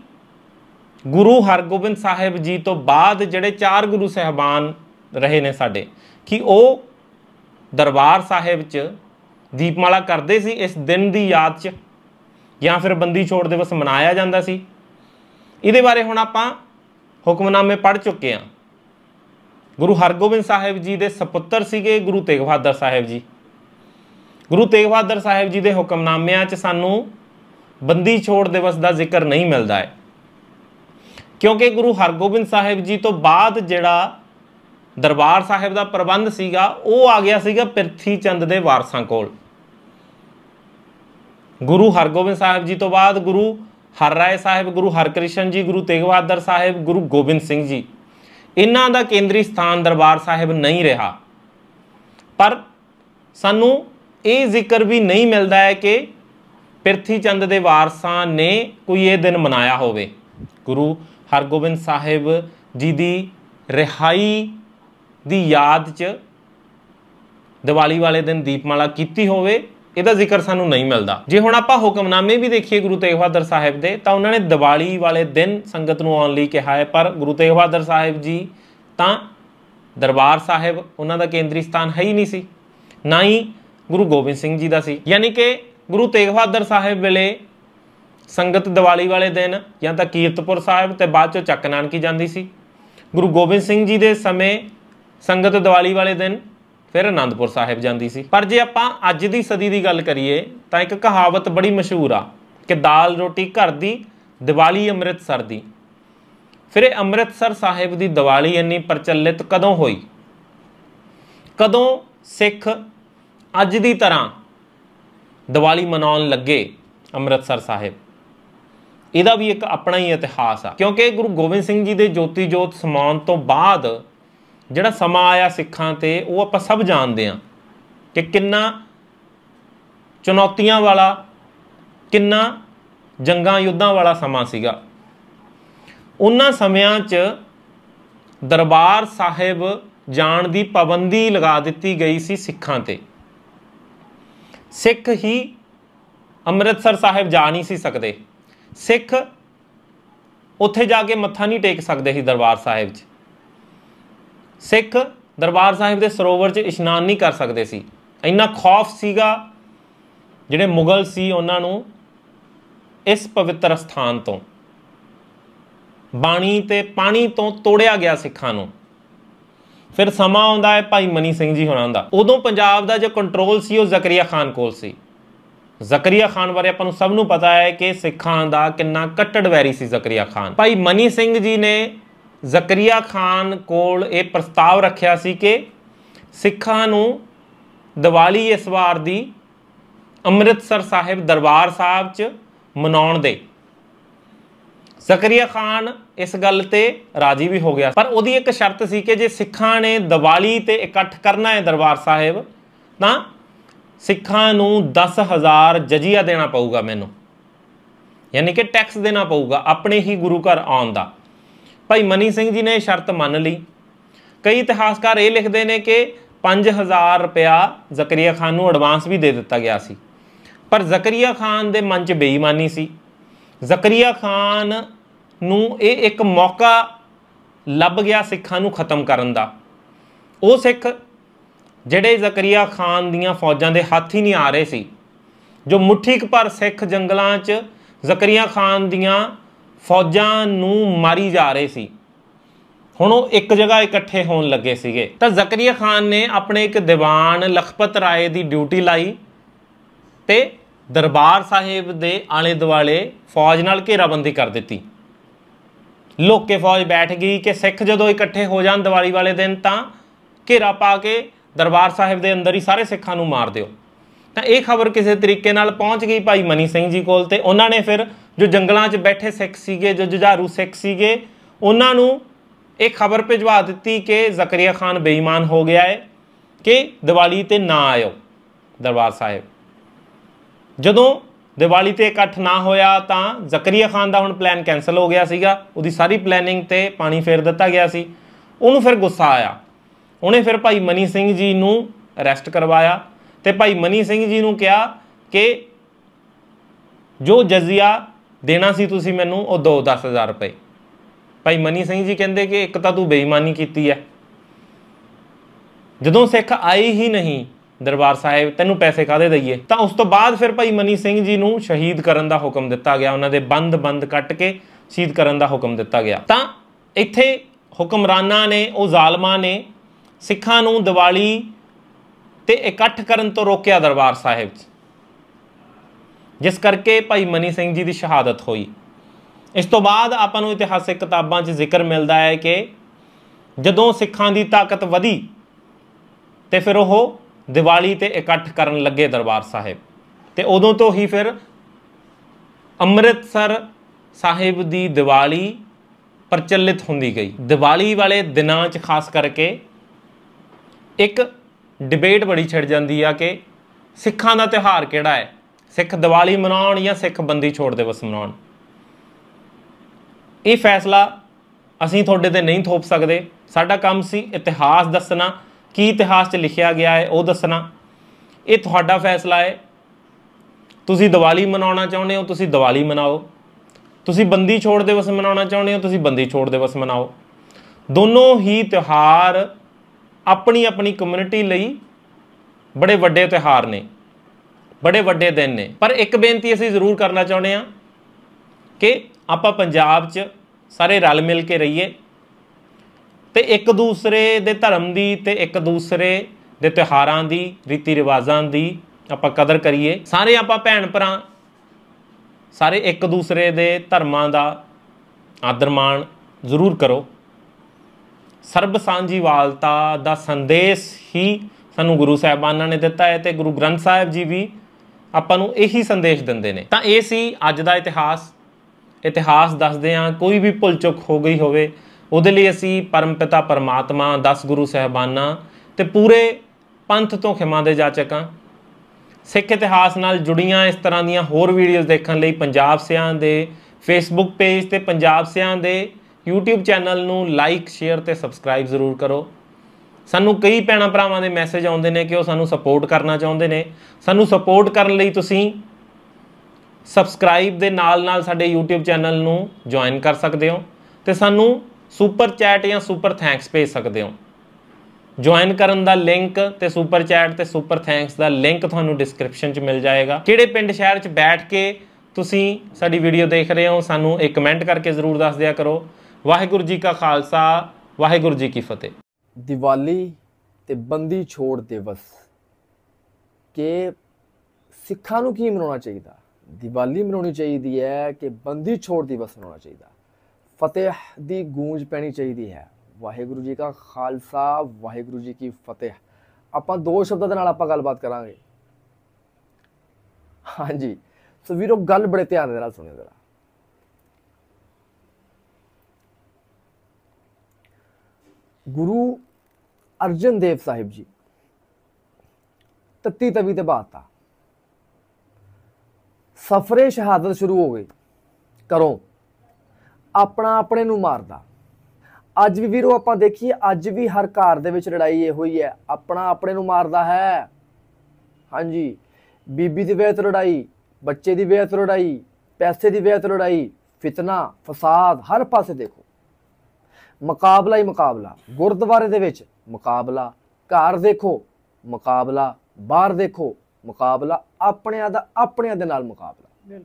ਗੁਰੂ ਹਰਗੋਬਿੰਦ ਸਾਹਿਬ ਜੀ ਤੋਂ ਬਾਅਦ ਜਿਹੜੇ ਚਾਰ ਗੁਰੂ ਸਹਿਬਾਨ ਰਹੇ ਨੇ ਸਾਡੇ ਕਿ ਉਹ ਦਰਬਾਰ ਸਾਹਿਬ 'ਚ ਦੀਪਮਾਲਾ ਕਰਦੇ ਸੀ ਇਸ ਦਿਨ ਦੀ ਯਾਦ 'ਚ ਜਾਂ ਫਿਰ ਬੰਦੀ ਛੋੜ ਦਿਵਸ ਮਨਾਇਆ ਜਾਂਦਾ ਸੀ ਇਹਦੇ ਬਾਰੇ ਹੁਣ ਆਪਾਂ ਹੁਕਮਨਾਮੇ ਪੜ ਚੁੱਕੇ ਆ ਗੁਰੂ ਹਰਗੋਬਿੰਦ ਸਾਹਿਬ ਜੀ ਦੇ ਸੁਪੁੱਤਰ ਸੀਗੇ ਗੁਰੂ ਤੇਗ ਬਹਾਦਰ ਸਾਹਿਬ ਜੀ ਗੁਰੂ ਤੇਗ ਬਹਾਦਰ ਸਾਹਿਬ ਜੀ ਦੇ ਹੁਕਮਨਾਮਿਆਂ 'ਚ ਸਾਨੂੰ ਬੰਦੀ ਛੋੜ ਦਿਵਸ ਦਾ ਜ਼ਿਕਰ ਨਹੀਂ ਮਿਲਦਾ ਹੈ ਕਿਉਂਕਿ ਗੁਰੂ ਹਰਗੋਬਿੰਦ ਸਾਹਿਬ ਜੀ ਤੋਂ ਬਾਅਦ ਜਿਹੜਾ ਦਰਬਾਰ ਸਾਹਿਬ ਦਾ ਪ੍ਰਬੰਧ ਸੀਗਾ ਉਹ ਆ ਗਿਆ ਸੀਗਾ ਪ੍ਰਿਥੀ ਚੰਦ ਦੇ ਵਾਰਸਾਂ ਕੋਲ ਗੁਰੂ ਹਰਗੋਬਿੰਦ ਸਾਹਿਬ ਜੀ ਤੋਂ ਬਾਅਦ ਗੁਰੂ ਹਰ ਰਾਏ ਸਾਹਿਬ ਗੁਰੂ ਹਰਕ੍ਰਿਸ਼ਨ ਜੀ ਗੁਰੂ ਤੇਗ ਬਹਾਦਰ ਸਾਹਿਬ ਗੁਰੂ ਗੋਬਿੰਦ ਸਿੰਘ ਜੀ ਇਹਨਾਂ ਦਾ ਕੇਂਦਰੀ ਸਥਾਨ ਦਰਬਾਰ ਸਾਹਿਬ ਨਹੀਂ ਰਿਹਾ ਪਰ ਸਾਨੂੰ ਇਹ ਜ਼ਿਕਰ ਵੀ ਨਹੀਂ ਮਿਲਦਾ ਹੈ ਕਿ ਪਿਰਥੀ ਚੰਦ ਦੇ ਵਾਰਸਾਂ ਨੇ ਕੋਈ ਇਹ ਦਿਨ ਮਨਾਇਆ ਹੋਵੇ ਗੁਰੂ ਹਰਗੋਬਿੰਦ ਸਾਹਿਬ ਜੀ ਦੀ ਰਿਹਾਈ ਦੀ ਯਾਦ 'ਚ ਦੀਵਾਲੀ ਵਾਲੇ ਦਿਨ ਦੀਪਮਾਲਾ ਕੀਤੀ ਹੋਵੇ ਇਹਦਾ ਜ਼ਿਕਰ ਸਾਨੂੰ ਨਹੀਂ ਮਿਲਦਾ ਜੇ ਹੁਣ ਆਪਾਂ ਹੁਕਮਨਾਮੇ ਵੀ ਦੇਖੀਏ ਗੁਰੂ ਤੇਗ ਬਹਾਦਰ ਸਾਹਿਬ ਦੇ ਤਾਂ ਉਹਨਾਂ ਨੇ ਦੀਵਾਲੀ ਵਾਲੇ ਦਿਨ ਸੰਗਤ ਨੂੰ ਆਉਣ ਲਈ ਕਿਹਾ ਹੈ ਪਰ ਗੁਰੂ ਤੇਗ ਬਹਾਦਰ ਸਾਹਿਬ ਜੀ ਤਾਂ ਦਰਬਾਰ ਸਾਹਿਬ ਉਹਨਾਂ ਦਾ ਕੇਂਦਰੀ ਸਥਾਨ ਹੈ ਹੀ ਨਹੀਂ ਸੀ ਨਾ ਹੀ ਗੁਰੂ ਗੋਬਿੰਦ ਸਿੰਘ ਜੀ ਦਾ ਸੀ ਯਾਨੀ ਕਿ ਗੁਰੂ ਤੇਗ ਬਹਾਦਰ ਸਾਹਿਬ ਵੇਲੇ ਸੰਗਤ ਦੀਵਾਲੀ ਵਾਲੇ ਦਿਨ ਜਾਂ ਤਾਂ ਕੀਰਤਪੁਰ ਸਾਹਿਬ ਤੇ ਬਾਅਦ ਚੋਂ ਚੱਕ ਨਾਨਕੀ ਜਾਂਦੀ ਸੀ ਗੁਰੂ ਗੋਬਿੰਦ ਸਿੰਘ ਜੀ ਦੇ ਸਮੇਂ ਸੰਗਤ ਦੀਵਾਲੀ ਵਾਲੇ ਦਿਨ ਫਿਰ ਅਨੰਦਪੁਰ ਸਾਹਿਬ ਜਾਂਦੀ ਸੀ ਪਰ ਜੇ ਆਪਾਂ ਅੱਜ ਦੀ ਸਦੀ ਦੀ ਗੱਲ ਕਰੀਏ ਤਾਂ ਇੱਕ ਕਹਾਵਤ ਬੜੀ ਮਸ਼ਹੂਰ ਆ ਕਿ ਦਾਲ ਰੋਟੀ ਘਰ ਦੀ ਦੀਵਾਲੀ ਅੰਮ੍ਰਿਤਸਰ ਦੀ ਫਿਰ ਇਹ ਅੰਮ੍ਰਿਤਸਰ ਸਾਹਿਬ ਦੀ ਦੀਵਾਲੀ ਇੰਨੀ ਪ੍ਰਚਲਿਤ ਕਦੋਂ ਹੋਈ ਕਦੋਂ ਸਿੱਖ ਅੱਜ ਦੀ ਤਰ੍ਹਾਂ ਦੀਵਾਲੀ ਮਨਾਉਣ ਲੱਗੇ ਅੰਮ੍ਰਿਤਸਰ ਸਾਹਿਬ ਇਹਦਾ ਵੀ ਇੱਕ ਆਪਣਾ ਹੀ ਇਤਿਹਾਸ ਆ ਕਿਉਂਕਿ ਗੁਰੂ ਗੋਬਿੰਦ ਸਿੰਘ ਜੀ ਦੇ ਜੋਤੀ ਜੋਤ ਸਮਾਉਣ ਤੋਂ ਬਾਅਦ ਜਿਹੜਾ ਸਮਾਂ ਆਇਆ ਸਿੱਖਾਂ ਤੇ ਉਹ ਆਪਾਂ ਸਭ ਜਾਣਦੇ ਆ ਕਿ ਕਿੰਨਾ ਚੁਣੌਤੀਆਂ ਵਾਲਾ ਕਿੰਨਾ ਜੰਗਾਂ ਯੁੱਧਾਂ ਵਾਲਾ ਸਮਾਂ ਸੀਗਾ ਉਹਨਾਂ ਸਮਿਆਂ 'ਚ ਦਰਬਾਰ ਸਾਹਿਬ ਜਾਣ ਦੀ ਪਾਬੰਦੀ ਲਗਾ ਦਿੱਤੀ ਗਈ ਸੀ ਸਿੱਖਾਂ ਤੇ ਸਿੱਖ ਹੀ ਅੰਮ੍ਰਿਤਸਰ ਸਾਹਿਬ ਜਾ ਨਹੀਂ ਸੀ ਸਕਦੇ ਸਿੱਖ ਉੱਥੇ ਜਾ ਕੇ ਮੱਥਾ ਨਹੀਂ ਟੇਕ ਸਕਦੇ ਸੀ ਦਰਬਾਰ ਸਾਹਿਬ 'ਚ ਸਿੱਖ ਦਰਬਾਰ ਸਾਹਿਬ ਦੇ ਸਰੋਵਰ 'ਚ ਇਸ਼ਨਾਨ ਨਹੀਂ ਕਰ ਸਕਦੇ ਸੀ ਇੰਨਾ ਖੌਫ ਸੀਗਾ ਜਿਹੜੇ ਮੁਗਲ ਸੀ ਉਹਨਾਂ ਨੂੰ ਇਸ ਪਵਿੱਤਰ ਸਥਾਨ ਤੋਂ ਬਾਣੀ ਤੇ ਪਾਣੀ ਤੋਂ ਤੋੜਿਆ ਗਿਆ ਸਿੱਖਾਂ ਨੂੰ ਫਿਰ ਸਮਾਂ ਆਉਂਦਾ ਹੈ ਭਾਈ ਮਨੀ ਸਿੰਘ ਜੀ ਹੋਣਾ ਦਾ ਉਦੋਂ ਪੰਜਾਬ ਦਾ ਜੋ ਕੰਟਰੋਲ ਸੀ ਉਹ ਜ਼ਕਰੀਆ ਖਾਨ ਕੋਲ ਸੀ ਜ਼ਕਰੀਆ ਖਾਨ ਬਾਰੇ ਆਪਾਂ ਨੂੰ ਸਭ ਨੂੰ ਪਤਾ ਹੈ ਕਿ ਸਿੱਖਾਂ ਦਾ ਕਿੰਨਾ ਕੱਟੜ ਵੈਰੀ ਸੀ ਜ਼ਕਰੀਆ ਖਾਨ ਭਾਈ ਮਨੀ ਸਿੰਘ ਜੀ ਨੇ ਜ਼ਕਰੀਆ ਖਾਨ ਕੋਲ ਇਹ ਪ੍ਰਸਤਾਵ ਰੱਖਿਆ ਸੀ ਕਿ ਸਿੱਖਾਂ ਨੂੰ ਦੀਵਾਲੀ ਇਸ ਵਾਰ ਦੀ ਅੰਮ੍ਰਿਤਸਰ ਸਾਹਿਬ ਦਰਬਾਰ ਸਾਹਿਬ 'ਚ ਮਨਾਉਣ ਦੇ ਜ਼ਕਰੀਆ ਖਾਨ ਇਸ ਗੱਲ ਤੇ ਰਾਜੀ ਵੀ ਹੋ ਗਿਆ ਪਰ ਉਹਦੀ ਇੱਕ ਸ਼ਰਤ ਸੀ ਕਿ ਜੇ ਸਿੱਖਾਂ ਨੇ ਦੀਵਾਲੀ ਤੇ ਇਕੱਠ ਕਰਨਾ ਹੈ ਦਰਬਾਰ ਸਾਹਿਬ ਤਾਂ ਸਿੱਖਾਂ ਨੂੰ 10000 ਜਜ਼ੀਆ ਦੇਣਾ ਪਊਗਾ ਮੈਨੂੰ ਯਾਨੀ ਕਿ ਟੈਕਸ ਦੇਣਾ ਪਊਗਾ ਆਪਣੇ ਹੀ ਗੁਰੂ ਘਰ ਆਉਣ ਦਾ ਭਾਈ ਮਨੀ ਸਿੰਘ ਜੀ ਨੇ ਇਹ ਸ਼ਰਤ ਮੰਨ ਲਈ ਕਈ ਇਤਿਹਾਸਕਾਰ ਇਹ ਲਿਖਦੇ ਨੇ ਕਿ 5000 ਰੁਪਿਆ ਜ਼ਕਰੀਆ ਖਾਨ ਨੂੰ ਐਡਵਾਂਸ ਵੀ ਦੇ ਦਿੱਤਾ ਗਿਆ ਸੀ ਪਰ ਜ਼ਕਰੀਆ ਖਾਨ ਦੇ ਮਨ 'ਚ ਬੇਈਮਾਨੀ ਸੀ ਜ਼ਕਰੀਆ ਖਾਨ ਨੂੰ ਇਹ ਇੱਕ ਮੌਕਾ ਲੱਭ ਗਿਆ ਸਿੱਖਾਂ ਨੂੰ ਖਤਮ ਕਰਨ ਦਾ ਉਹ ਸਿੱਖ ਜਿਹੜੇ ਜ਼ਕਰੀਆ ਖਾਨ ਦੀਆਂ ਫੌਜਾਂ ਦੇ ਹੱਥ ਹੀ ਨਹੀਂ ਆ ਰਹੇ ਸੀ ਜੋ ਮੁੱਠੀ ਪਰ ਸਿੱਖ ਜੰਗਲਾਂ 'ਚ ਜ਼ਕਰੀਆ ਖਾਨ ਦੀਆਂ ਫੌਜਾਂ ਨੂੰ ਮਾਰੀ ਜਾ ਰਹੇ ਸੀ ਹੁਣ ਉਹ ਇੱਕ ਜਗ੍ਹਾ ਇਕੱਠੇ ਹੋਣ ਲੱਗੇ ਸੀਗੇ ਤਾਂ ਜ਼ਕਰੀਆ ਖਾਨ ਨੇ ਆਪਣੇ ਇੱਕ ਦੀਵਾਨ ਲਖਪਤ ਰਾਏ ਦੀ ਡਿਊਟੀ ਲਾਈ ਤੇ ਦਰਬਾਰ ਸਾਹਿਬ ਦੇ ਆਲੇ ਦੁਆਲੇ ਫੌਜ ਨਾਲ ਘੇਰਾਬੰਦੀ ਕਰ ਦਿੱਤੀ ਲੋਕੇ ਫੌਜ ਬੈਠ ਗਈ ਕਿ ਸਿੱਖ ਜਦੋਂ ਇਕੱਠੇ ਹੋ ਜਾਣ ਦੀਵਾਲੀ ਵਾਲੇ ਦਿਨ ਤਾਂ ਘੇਰਾ ਪਾ ਕੇ ਦਰਬਾਰ ਸਾਹਿਬ ਦੇ ਅੰਦਰ ਹੀ ਸਾਰੇ ਸਿੱਖਾਂ ਨੂੰ ਮਾਰ ਦਿਓ ਤਾਂ ਇਹ ਖਬਰ ਕਿਸੇ ਤਰੀਕੇ ਨਾਲ ਪਹੁੰਚ ਗਈ ਭਾਈ ਮਨੀ ਸਿੰਘ ਜੀ ਕੋਲ ਤੇ ਉਹਨਾਂ ਨੇ ਫਿਰ ਜੋ ਜੰਗਲਾਂ 'ਚ ਬੈਠੇ ਸਿੱਖ ਸੀਗੇ ਜੋ ਜੁਝਾਰੂ ਸਿੱਖ ਸੀਗੇ ਉਹਨਾਂ ਨੂੰ ਇਹ ਖਬਰ ਭਿਜਵਾ ਦਿੱਤੀ ਕਿ ਜ਼ਕਰੀਆ ਖਾਨ ਬੇਈਮਾਨ ਹੋ ਗਿਆ ਹੈ ਕਿ ਦੀਵਾਲੀ ਤੇ ਨਾ ਆਇਓ ਦਰਬਾਰ ਸਾਹਿਬ ਜਦੋਂ ਦੀਵਾਲੀ ਤੇ ਇਕੱਠ ਨਾ ਹੋਇਆ ਤਾਂ ਜ਼ਕਰੀਆ ਖਾਨ ਦਾ ਹੁਣ ਪਲਾਨ ਕੈਨਸਲ ਹੋ ਗਿਆ ਸੀਗਾ ਉਹਦੀ ਸਾਰੀ ਪਲੈਨਿੰਗ ਤੇ ਪਾਣੀ ਫੇਰ ਦਿੱਤਾ ਗਿਆ ਸੀ ਉਹਨੂੰ ਫਿਰ ਗੁੱਸਾ ਆਇਆ ਉਹਨੇ ਫਿਰ ਭਾਈ ਮਨੀ ਸਿੰਘ ਜੀ ਨੂੰ ਅਰੈਸਟ ਕਰਵਾਇਆ ਤੇ ਭਾਈ ਮਨੀ ਸਿੰਘ ਜੀ ਨੂੰ ਕਿਹਾ ਕਿ ਜੋ ਜਜ਼ੀਆ ਦੇਣਾ ਸੀ ਤੁਸੀਂ ਮੈਨੂੰ ਉਹ ਦੋ 10000 ਰੁਪਏ ਭਾਈ ਮਨੀ ਸਿੰਘ ਜੀ ਕਹਿੰਦੇ ਕਿ ਇੱਕ ਤਾਂ ਤੂੰ ਬੇਈਮਾਨੀ ਕੀਤੀ ਹੈ ਜਦੋਂ ਸਿੱਖ ਆਈ ਹੀ ਨਹੀਂ ਦਰਬਾਰ ਸਾਹਿਬ ਤੈਨੂੰ ਪੈਸੇ ਕਾਦੇ ਦਈਏ ਤਾਂ ਉਸ ਤੋਂ ਬਾਅਦ ਫਿਰ ਭਾਈ ਮਨੀ ਸਿੰਘ ਜੀ ਨੂੰ ਸ਼ਹੀਦ ਕਰਨ ਦਾ ਹੁਕਮ ਦਿੱਤਾ ਗਿਆ ਉਹਨਾਂ ਦੇ ਬੰਦ-ਬੰਦ ਕੱਟ ਕੇ ਸ਼ਹੀਦ ਕਰਨ ਦਾ ਹੁਕਮ ਦਿੱਤਾ ਗਿਆ ਤਾਂ ਇੱਥੇ ਹੁਕਮਰਾਨਾਂ ਨੇ ਉਹ ਜ਼ਾਲਮਾਂ ਨੇ ਸਿੱਖਾਂ ਨੂੰ ਦੀਵਾਲੀ ਤੇ ਇਕੱਠ ਕਰਨ ਤੋਂ ਰੋਕਿਆ ਦਰਬਾਰ ਸਾਹਿਬ 'ਚ ਜਿਸ ਕਰਕੇ ਭਾਈ ਮਨੀ ਸਿੰਘ ਜੀ ਦੀ ਸ਼ਹਾਦਤ ਹੋਈ ਇਸ ਤੋਂ ਬਾਅਦ ਆਪਾਂ ਨੂੰ ਇਤਿਹਾਸਿਕ ਕਿਤਾਬਾਂ 'ਚ ਜ਼ਿਕਰ ਮਿਲਦਾ ਹੈ ਕਿ ਜਦੋਂ ਸਿੱਖਾਂ ਦੀ ਤਾਕਤ ਵਧੀ ਤੇ ਫਿਰ ਉਹ ਦੀਵਾਲੀ ਤੇ ਇਕੱਠ ਕਰਨ ਲੱਗੇ ਦਰਬਾਰ ਸਾਹਿਬ ਤੇ ਉਦੋਂ ਤੋਂ ਹੀ ਫਿਰ ਅੰਮ੍ਰਿਤਸਰ ਸਾਹਿਬ ਦੀ ਦੀਵਾਲੀ ਪ੍ਰਚਲਿਤ ਹੁੰਦੀ ਗਈ ਦੀਵਾਲੀ ਵਾਲੇ ਦਿਨਾਂ 'ਚ ਖਾਸ ਕਰਕੇ ਇੱਕ ਡਿਬੇਟ ਬੜੀ ਛਿੜ ਜਾਂਦੀ ਆ ਕਿ ਸਿੱਖਾਂ ਦਾ ਤਿਹਾਰ ਕਿਹੜਾ ਹੈ ਸਿੱਖ ਦੀਵਾਲੀ ਮਨਾਉਣ ਜਾਂ ਸਿੱਖ ਬੰਦੀ ਛੋੜ ਦਿਵਸ ਮਨਾਉਣ ਇਹ ਫੈਸਲਾ ਅਸੀਂ ਤੁਹਾਡੇ ਤੇ ਨਹੀਂ ਥੋਪ ਸਕਦੇ ਸਾਡਾ ਕੰਮ ਸੀ ਇਤਿਹਾਸ ਦੱਸਣਾ ਕੀ ਇਤਿਹਾਸ 'ਚ ਲਿਖਿਆ ਗਿਆ ਹੈ ਉਹ ਦੱਸਣਾ ਇਹ ਤੁਹਾਡਾ ਫੈਸਲਾ ਹੈ ਤੁਸੀਂ ਦੀਵਾਲੀ ਮਨਾਉਣਾ ਚਾਹੁੰਦੇ ਹੋ ਤੁਸੀਂ ਦੀਵਾਲੀ ਮਨਾਓ ਤੁਸੀਂ ਬੰਦੀ ਛੋੜ ਦਿਵਸ ਮਨਾਉਣਾ ਚਾਹੁੰਦੇ ਹੋ ਤੁਸੀਂ ਬੰਦੀ ਛੋੜ ਦਿਵਸ ਮਨਾਓ ਦੋਨੋਂ ਹੀ ਤਿਹਾਰ ਆਪਣੀ ਆਪਣੀ ਕਮਿਊਨਿਟੀ ਲਈ ਬੜੇ ਵੱਡੇ ਤਿਹਾਰ ਨੇ ਬੜੇ ਵੱਡੇ ਦਿਨ ਨੇ ਪਰ ਇੱਕ ਬੇਨਤੀ ਅਸੀਂ ਜ਼ਰੂਰ ਕਰਨਾ ਚਾਹੁੰਦੇ ਆ ਕਿ ਆਪਾਂ ਪੰਜਾਬ 'ਚ ਸਾਰੇ ਰਲ ਮਿਲ ਕੇ ਰਹੀਏ ਤੇ ਇੱਕ ਦੂਸਰੇ ਦੇ ਧਰਮ ਦੀ ਤੇ ਇੱਕ ਦੂਸਰੇ ਦੇ ਤਿਹਾਰਾਂ ਦੀ ਰੀਤੀ ਰਿਵਾਜ਼ਾਂ ਦੀ ਆਪਾਂ ਕਦਰ ਕਰੀਏ ਸਾਰੇ ਆਪਾਂ ਭੈਣ ਭਰਾ ਸਾਰੇ ਇੱਕ ਦੂਸਰੇ ਦੇ ਧਰਮਾਂ ਦਾ ਆਦਰ ਮਾਣ ਜ਼ਰੂਰ ਕਰੋ ਸਰਬ ਸਾਂਝੀਵਾਲਤਾ ਦਾ ਸੰਦੇਸ਼ ਹੀ ਸਾਨੂੰ ਗੁਰੂ ਸਾਹਿਬਾਨਾਂ ਨੇ ਦਿੱਤਾ ਹੈ ਤੇ ਗੁਰੂ ਗ੍ਰੰਥ ਸਾਹਿਬ ਜੀ ਵੀ ਆਪਾਂ ਨੂੰ ਇਹੀ ਸੰਦੇਸ਼ ਦਿੰਦੇ ਨੇ ਤਾਂ ਇਹ ਸੀ ਅੱਜ ਦਾ ਇਤਿਹਾਸ ਇਤਿਹਾਸ ਦੱਸਦੇ ਆ ਕੋਈ ਵੀ ਭੁੱਲ ਚੁੱਕ ਹੋ ਗਈ ਹੋਵੇ ਉਹਦੇ ਲਈ ਅਸੀਂ ਪਰਮਪਿਤਾ ਪਰਮਾਤਮਾ 10 ਗੁਰੂ ਸਾਹਿਬਾਨਾਂ ਤੇ ਪੂਰੇ ਪੰਥ ਤੋਂ ਖਿਮਾ ਦੇ ਜਾਚਕਾਂ ਸਿੱਖ ਇਤਿਹਾਸ ਨਾਲ ਜੁੜੀਆਂ ਇਸ ਤਰ੍ਹਾਂ ਦੀਆਂ ਹੋਰ ਵੀਡੀਓਜ਼ ਦੇਖਣ ਲਈ ਪੰਜਾਬ ਸਿਆਂ ਦੇ ਫੇਸਬੁੱਕ ਪੇਜ ਤੇ ਪੰਜਾਬ ਸਿਆਂ ਦੇ YouTube ਚੈਨਲ ਨੂੰ ਲਾਈਕ ਸ਼ੇਅਰ ਤੇ ਸਬਸਕ੍ਰਾਈਬ ਜ਼ਰੂਰ ਕਰੋ ਸਾਨੂੰ ਕਈ ਪੈਣਾ ਭਰਾਵਾਂ ਦੇ ਮੈਸੇਜ ਆਉਂਦੇ ਨੇ ਕਿ ਉਹ ਸਾਨੂੰ ਸਪੋਰਟ ਕਰਨਾ ਚਾਹੁੰਦੇ ਨੇ ਸਾਨੂੰ ਸਪੋਰਟ ਕਰਨ ਲਈ ਤੁਸੀਂ ਸਬਸਕ੍ਰਾਈਬ ਦੇ ਨਾਲ-ਨਾਲ ਸਾਡੇ YouTube ਚੈਨਲ ਨੂੰ ਜੁਆਇਨ ਕਰ ਸਕਦੇ ਹੋ ਤੇ ਸਾਨੂੰ ਸੁਪਰ ਚੈਟ ਜਾਂ ਸੁਪਰ ਥੈਂਕਸ ਭੇਜ ਸਕਦੇ ਹੋ ਜੁਆਇਨ ਕਰਨ ਦਾ ਲਿੰਕ ਤੇ ਸੁਪਰ ਚੈਟ ਤੇ ਸੁਪਰ ਥੈਂਕਸ ਦਾ ਲਿੰਕ ਤੁਹਾਨੂੰ ਡਿਸਕ੍ਰਿਪਸ਼ਨ 'ਚ ਮਿਲ ਜਾਏਗਾ ਕਿਹੜੇ ਪਿੰਡ ਸ਼ਹਿਰ 'ਚ ਬੈਠ ਕੇ ਤੁਸੀਂ ਸਾਡੀ ਵੀਡੀਓ ਦੇਖ ਰਹੇ ਹੋ ਸਾਨੂੰ ਇੱਕ ਕਮੈਂਟ ਕਰਕੇ ਜ਼ਰੂਰ ਦੱਸ ਦਿਆ ਕਰੋ ਵਾਹਿਗੁਰੂ ਜੀ ਕਾ ਖਾਲਸਾ ਵਾਹਿਗੁਰੂ ਜੀ ਕੀ ਫਤਿਹ ਦੀਵਾਲੀ ਤੇ ਬੰਦੀ ਛੋੜ ਦਿਵਸ ਕਿ ਸਿੱਖਾਂ ਨੂੰ ਕੀ ਮਨਾਉਣਾ ਚਾਹੀਦਾ ਦੀਵਾਲੀ ਮਨਾਉਣੀ ਚਾਹੀਦੀ ਹੈ ਕਿ ਬੰਦੀ ਛੋੜ ਦਿਵਸ ਮਨਾਉਣਾ ਚਾਹੀਦਾ ਫਤਿਹ ਦੀ ਗੂੰਜ ਪੈਣੀ ਚਾਹੀਦੀ ਹੈ ਵਾਹਿਗੁਰੂ ਜੀ ਕਾ ਖਾਲਸਾ ਵਾਹਿਗੁਰੂ ਜੀ ਕੀ ਫਤਿਹ ਆਪਾਂ ਦੋ ਸ਼ਬਦਾਂ ਦੇ ਨਾਲ ਆਪਾਂ ਗੱਲਬਾਤ ਕਰਾਂਗੇ ਹਾਂਜੀ ਸੋ ਵੀਰੋ ਗੱਲ ਬੜੇ ਧਿਆਨ ਦੇ ਨਾਲ ਸੁਣਿਓ ਜਰਾ ਗੁਰੂ ਅਰਜਨ ਦੇਵ ਸਾਹਿਬ ਜੀ ਤੱਤੀ ਤਵੀ ਤੇ ਬਾਤਾ ਸਫਰੇ ਸ਼ਹਾਦਤ ਸ਼ੁਰੂ ਹੋ ਗਈ ਕਰੋ ਆਪਣਾ ਆਪਣੇ ਨੂੰ ਮਾਰਦਾ ਅੱਜ ਵੀ ਵੀਰੋ ਆਪਾਂ ਦੇਖੀਏ ਅੱਜ ਵੀ ਹਰ ਘਰ ਦੇ ਵਿੱਚ ਲੜਾਈ ਇਹ ਹੋਈ ਹੈ ਆਪਣਾ ਆਪਣੇ ਨੂੰ ਮਾਰਦਾ ਹੈ ਹਾਂਜੀ ਬੀਬੀ ਦੀ ਵੇਤ ਲੜਾਈ ਬੱਚੇ ਦੀ ਵੇਤ ਲੜਾਈ ਪੈਸੇ ਦੀ ਵੇਤ ਲੜਾਈ ਫਿਤਨਾ ਫਸਾਦ ਹਰ ਪਾਸੇ ਦੇਖੋ ਮੁਕਾਬਲਾ ਹੀ ਮੁਕਾਬਲਾ ਗੁਰਦੁਆਰੇ ਦੇ ਵਿੱਚ ਮੁਕਾਬਲਾ ਘਰ ਦੇਖੋ ਮੁਕਾਬਲਾ ਬਾਹਰ ਦੇਖੋ ਮੁਕਾਬਲਾ ਆਪਣਿਆਂ ਦਾ ਆਪਣਿਆਂ ਦੇ ਨਾਲ ਮੁਕਾਬਲਾ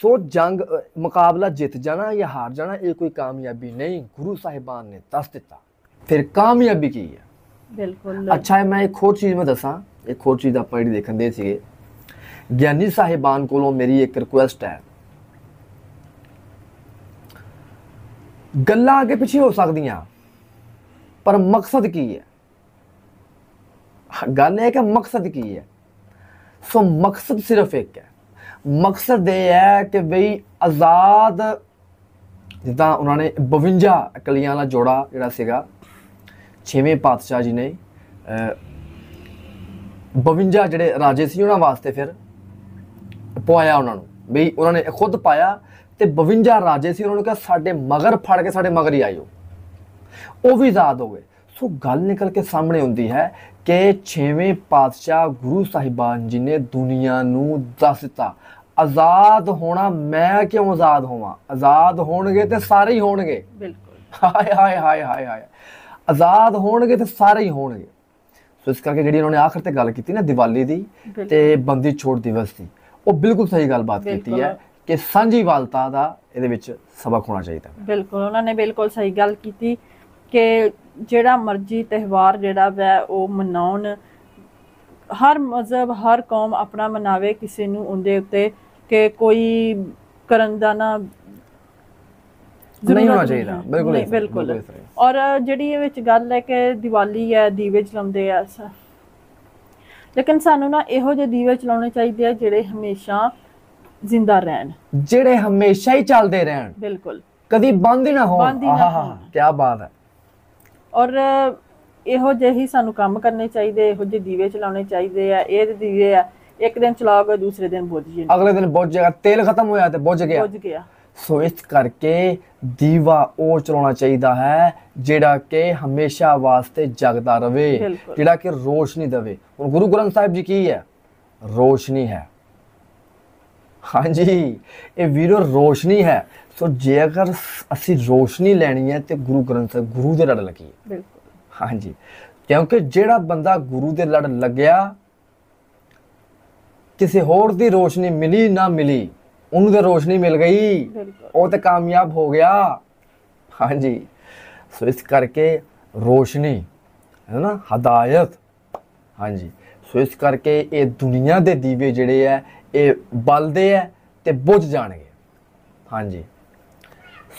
ਸੋ ਜੰਗ ਮੁਕਾਬਲਾ ਜਿੱਤ ਜਾਣਾ ਜਾਂ ਹਾਰ ਜਾਣਾ ਇਹ ਕੋਈ ਕਾਮਯਾਬੀ ਨਹੀਂ ਗੁਰੂ ਸਾਹਿਬਾਨ ਨੇ ਦੱਸ ਦਿੱਤਾ ਫਿਰ ਕਾਮਯਾਬੀ ਕੀ ਹੈ ਬਿਲਕੁਲ ਅੱਛਾ ਹੈ ਮੈਂ ਇੱਕ ਹੋਰ ਚੀਜ਼ ਮੈਂ ਦੱਸਾਂ ਇੱਕ ਹੋਰ ਚੀਜ਼ ਆਪਾਂ ਜਿਹੜੀ ਦੇਖਣ ਦੇ ਸੀਗੇ ਗਿਆਨੀ ਸਾਹਿਬਾਨ ਕੋਲੋਂ ਮੇਰੀ ਇੱਕ ਰਿਕੁਐਸਟ ਹੈ ਗੱਲਾਂ ਅੱਗੇ ਪਿੱਛੇ ਹੋ ਸਕਦੀਆਂ ਪਰ ਮਕਸਦ ਕੀ ਹੈ ਗੱਲ ਇਹ ਕਿ ਮਕਸਦ ਕੀ ਹੈ ਸੋ ਮਕਸਦ ਸਿਰਫ ਇੱਕ ਹੈ ਮਕਸਦ ਇਹ ਹੈ ਕਿ ਬਈ ਆਜ਼ਾਦ ਜਿੱਦਾਂ ਉਹਨਾਂ ਨੇ 52 ਅਕਲੀਆਂ ਦਾ ਜੋੜਾ ਜਿਹੜਾ ਸੀਗਾ ਛੇਵੇਂ ਪਾਤਸ਼ਾਹ ਜੀ ਨੇ 52 ਜਿਹੜੇ ਰਾਜੇ ਸੀ ਉਹਨਾਂ ਵਾਸਤੇ ਫਿਰ ਪਵਾਇਆ ਉਹਨਾਂ ਨੂੰ ਬਈ ਉਹਨਾਂ ਨੇ ਖੁਦ ਪਾਇਆ ਤੇ 52 ਰਾਜੇ ਸੀ ਉਹਨਾਂ ਨੂੰ ਕਿਹਾ ਸਾਡੇ ਮਗਰ ਫੜ ਕੇ ਸਾਡੇ ਮਗਰ ਹੀ ਆਇਓ ਉਹ ਵੀ ਆਜ਼ਾਦ ਹੋ ਗਏ ਸੋ ਗੱਲ ਨਿਕਲ ਕੇ ਸਾਹਮਣੇ ਆਉਂਦੀ ਹੈ ਕਿ 6ਵੇਂ ਪਾਤਸ਼ਾਹ ਗੁਰੂ ਸਾਹਿਬਾਨ ਜੀ ਨੇ ਦੁਨੀਆ ਨੂੰ ਦੱਸਤਾ ਆਜ਼ਾਦ ਹੋਣਾ ਮੈਂ ਕਿਉਂ ਆਜ਼ਾਦ ਹੋਵਾਂ ਆਜ਼ਾਦ ਹੋਣਗੇ ਤੇ ਸਾਰੇ ਹੀ ਹੋਣਗੇ ਬਿਲਕੁਲ ਹਾਏ ਹਾਏ ਹਾਏ ਹਾਏ ਹਾਏ ਆਜ਼ਾਦ ਹੋਣਗੇ ਤੇ ਸਾਰੇ ਹੀ ਹੋਣਗੇ ਸੋ ਇਸ ਕਰਕੇ ਜਿਹੜੀ ਉਹਨਾਂ ਨੇ ਆਖਰ ਤੇ ਗੱਲ ਕੀਤੀ ਨਾ ਦੀਵਾਲੀ ਦੀ ਤੇ ਬੰਦੀ ਛੋੜ ਦਿਵਸ ਦੀ ਉਹ ਬਿਲਕੁਲ ਸਹੀ ਗੱਲਬਾਤ ਕੀਤੀ ਹੈ ਕਿ ਸਾਂਝੀ ਵਾਲਤਾ ਦਾ ਇਹਦੇ ਵਿੱਚ ਸਬਕ ਹੋਣਾ ਚਾਹੀਦਾ ਬਿਲਕੁਲ ਉਹਨਾਂ ਨੇ ਬਿਲਕੁਲ ਸਹੀ ਗੱਲ ਕੀਤੀ ਕਿ ਜਿਹੜਾ ਮਰਜ਼ੀ ਤਿਹਵਾਰ ਜਿਹੜਾ ਵੈ ਉਹ ਮਨਾਉਣ ਹਰ ਮਜ਼ਹਬ ਹਰ ਕੌਮ ਆਪਣਾ ਮਨਾਵੇ ਕਿਸੇ ਨੂੰ ਉਹਦੇ ਉੱਤੇ ਕਿ ਕੋਈ ਕਰਨ ਦਾ ਨਾ ਨਹੀਂ ਹੋਣਾ ਚਾਹੀਦਾ ਬਿਲਕੁਲ ਬਿਲਕੁਲ ਔਰ ਜਿਹੜੀ ਇਹ ਵਿੱਚ ਗੱਲ ਹੈ ਕਿ ਦੀਵਾਲੀ ਹੈ ਦੀਵੇ ਜਲਾਉਂਦੇ ਆ ਲੇਕਿਨ ਸਾਨੂੰ ਨਾ ਇਹੋ ਜਿਹੇ ਦੀਵੇ ਚਲਾਉਣੇ ਚਾਹੀਦੇ ਆ ਜਿਹੜੇ ਹਮੇਸ਼ਾ ਜ਼ਿੰਦਾ ਰਹਿਣ ਜਿਹੜੇ ਹਮੇਸ਼ਾ ਹੀ ਚੱਲਦੇ ਰਹਿਣ ਬਿਲਕੁਲ ਕਦੀ ਬੰਦ ਹੀ ਨਾ ਹੋ ਆਹਾ ਕੀ ਬਾਤ ਹੈ ਔਰ ਇਹੋ ਜਿਹੇ ਹੀ ਸਾਨੂੰ ਕੰਮ ਕਰਨੇ ਚਾਹੀਦੇ ਇਹੋ ਜਿਹੇ ਦੀਵੇ ਚਲਾਉਣੇ ਚਾਹੀਦੇ ਆ ਇਹ ਦੀਵੇ ਆ ਇੱਕ ਦਿਨ ਚਲਾਓਗੇ ਦੂਸਰੇ ਦਿਨ ਬੁੱਝ ਜੇ ਅਗਲੇ ਦਿਨ ਬੁੱਝ ਜਾਏਗਾ ਤੇਲ ਖਤਮ ਹੋਇਆ ਤੇ ਬੁੱਝ ਗਿਆ ਬੁੱਝ ਗਿਆ ਸੋ ਇਸ ਕਰਕੇ ਦੀਵਾ ਉਹ ਚਲਾਉਣਾ ਚਾਹੀਦਾ ਹੈ ਜਿਹੜਾ ਕਿ ਹਮੇਸ਼ਾ ਵਾਸਤੇ ਜਗਦਾ ਰਵੇ ਜਿਹੜਾ ਕਿ ਰੋਸ਼ਨੀ ਦੇਵੇ ਹੁਣ ਗੁਰੂ ਗ੍ਰੰਥ ਸਾਹਿਬ ਜੀ ਕੀ ਹੈ ਰੋਸ਼ਨੀ ਹੈ ਹਾਂਜੀ ਇਹ ਵੀਰੋ ਰੋਸ਼ਨੀ ਹੈ ਸੋ ਜੇ ਅਗਰ ਅਸੀਂ ਰੋਸ਼ਨੀ ਲੈਣੀ ਹੈ ਤੇ ਗੁਰੂ ਗ੍ਰੰਥ ਸਾਹਿਬ ਗੁਰੂ ਦੇ ਲੜ ਲਗੀਏ ਬਿਲਕੁਲ ਹਾਂਜੀ ਕਿਉਂਕਿ ਜਿਹੜਾ ਬੰਦਾ ਗੁਰੂ ਦੇ ਲੜ ਲੱਗਿਆ ਕਿਸੇ ਹੋਰ ਦੀ ਰੋਸ਼ਨੀ ਮਿਲੀ ਨਾ ਮਿਲੀ ਉਹਨੂੰ ਤੇ ਰੋਸ਼ਨੀ ਮਿਲ ਗਈ ਉਹ ਤੇ ਕਾਮਯਾਬ ਹੋ ਗਿਆ ਹਾਂਜੀ ਸੋ ਇਸ ਕਰਕੇ ਰੋਸ਼ਨੀ ਹੈ ਨਾ ਹਦਾਇਤ ਹਾਂਜੀ ਸੋ ਇਸ ਕਰਕੇ ਇਹ ਦੁਨੀਆ ਦੇ ਦੀਵੇ ਜਿਹੜੇ ਆ ਇਹ ਬਲਦੇ ਐ ਤੇ ਬੁੱਝ ਜਾਣਗੇ ਹਾਂਜੀ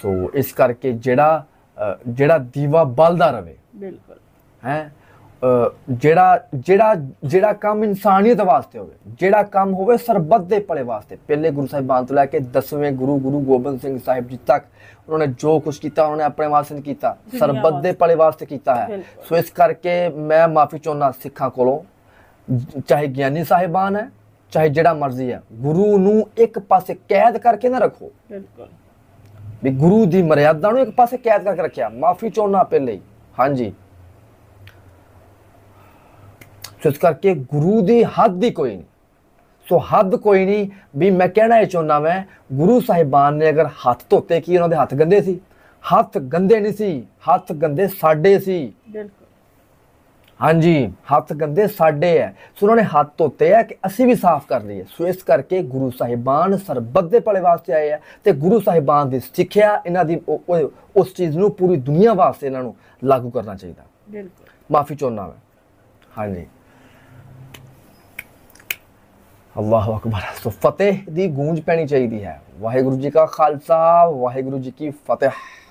ਸੋ ਇਸ ਕਰਕੇ ਜਿਹੜਾ ਜਿਹੜਾ ਦੀਵਾ ਬਲਦਾ ਰਵੇ ਬਿਲਕੁਲ ਹੈ ਜਿਹੜਾ ਜਿਹੜਾ ਜਿਹੜਾ ਕੰਮ ਇਨਸਾਨੀਅਤ ਵਾਸਤੇ ਹੋਵੇ ਜਿਹੜਾ ਕੰਮ ਹੋਵੇ ਸਰਬੱਤ ਦੇ ਭਲੇ ਵਾਸਤੇ ਪਹਿਲੇ ਗੁਰੂ ਸਾਹਿਬਾਨ ਤੋਂ ਲੈ ਕੇ 10ਵੇਂ ਗੁਰੂ ਗੁਰੂ ਗੋਬਿੰਦ ਸਿੰਘ ਸਾਹਿਬ ਜੀ ਤੱਕ ਉਹਨਾਂ ਨੇ ਜੋ ਕੁਝ ਕੀਤਾ ਉਹਨਾਂ ਨੇ ਆਪਣੇ ਵਾਸਤੇ ਕੀਤਾ ਸਰਬੱਤ ਦੇ ਭਲੇ ਵਾਸਤੇ ਕੀਤਾ ਹੈ ਸੋ ਇਸ ਕਰਕੇ ਮੈਂ ਮਾਫੀ ਚਾਹੁੰਦਾ ਸਿੱਖਾਂ ਕੋਲੋਂ ਚਾਹੇ ਗਿਆਨੀ ਸਾਹਿਬਾਨ ਹੈ ਚਾਹੇ ਜਿਹੜਾ ਮਰਜ਼ੀ ਆ ਗੁਰੂ ਨੂੰ ਇੱਕ ਪਾਸੇ ਕੈਦ ਕਰਕੇ ਨਾ ਰੱਖੋ ਬਿਲਕੁਲ ਵੀ ਗੁਰੂ ਦੀ ਮਰਿਆਦਾ ਨੂੰ ਇੱਕ ਪਾਸੇ ਕੈਦ ਕਰਕੇ ਰੱਖਿਆ ਮਾਫੀ ਚਾਹੁੰਨਾ ਪਹਿਲੇ ਹਾਂਜੀ ਸੋਚ ਕਰਕੇ ਗੁਰੂ ਦੀ ਹੱਦ ਹੀ ਕੋਈ ਨਹੀਂ ਸੋ ਹੱਦ ਕੋਈ ਨਹੀਂ ਵੀ ਮੈਂ ਕਹਿਣਾ ਇਹ ਚਾਹੁੰਦਾ ਮੈਂ ਗੁਰੂ ਸਾਹਿਬਾਨ ਨੇ ਅਗਰ ਹੱਥ ਧੋਤੇ ਕੀ ਉਹਨਾਂ ਦੇ ਹੱਥ ਗੰਦੇ ਸੀ ਹੱਥ ਗੰਦੇ ਨਹੀਂ ਸੀ ਹੱਥ ਗੰਦੇ ਸਾਡੇ ਸੀ ਬਿਲਕੁਲ ਹਾਂਜੀ ਹੱਥ ਗੰਦੇ ਸਾਡੇ ਐ ਸੋ ਉਹਨਾਂ ਨੇ ਹੱਥ ਧੋਤੇ ਐ ਕਿ ਅਸੀਂ ਵੀ ਸਾਫ਼ ਕਰ ਲਈਏ ਸੋ ਇਸ ਕਰਕੇ ਗੁਰੂ ਸਾਹਿਬਾਨ ਸਰਬੱਤ ਦੇ ਭਲੇ ਵਾਸਤੇ ਆਏ ਐ ਤੇ ਗੁਰੂ ਸਾਹਿਬਾਨ ਦੀ ਸਿੱਖਿਆ ਇਹਨਾਂ ਦੀ ਉਸ ਚੀਜ਼ ਨੂੰ ਪੂਰੀ ਦੁਨੀਆ ਵਾਸਤੇ ਇਹਨਾਂ ਨੂੰ ਲਾਗੂ ਕਰਨਾ ਚਾਹੀਦਾ ਬਿਲਕੁਲ ਮਾਫੀ ਚਾਹੁੰਦਾ ਮੈਂ ਹਾਂਜੀ ਅੱਲਾਹੁ ਅਕਬਰ ਸੋ ਫਤਿਹ ਦੀ ਗੂੰਜ ਪੈਣੀ ਚਾਹੀਦੀ ਹੈ ਵਾਹਿਗੁਰੂ ਜੀ ਕਾ ਖਾਲਸਾ ਵਾਹਿਗੁਰੂ ਜੀ ਕੀ ਫਤਿਹ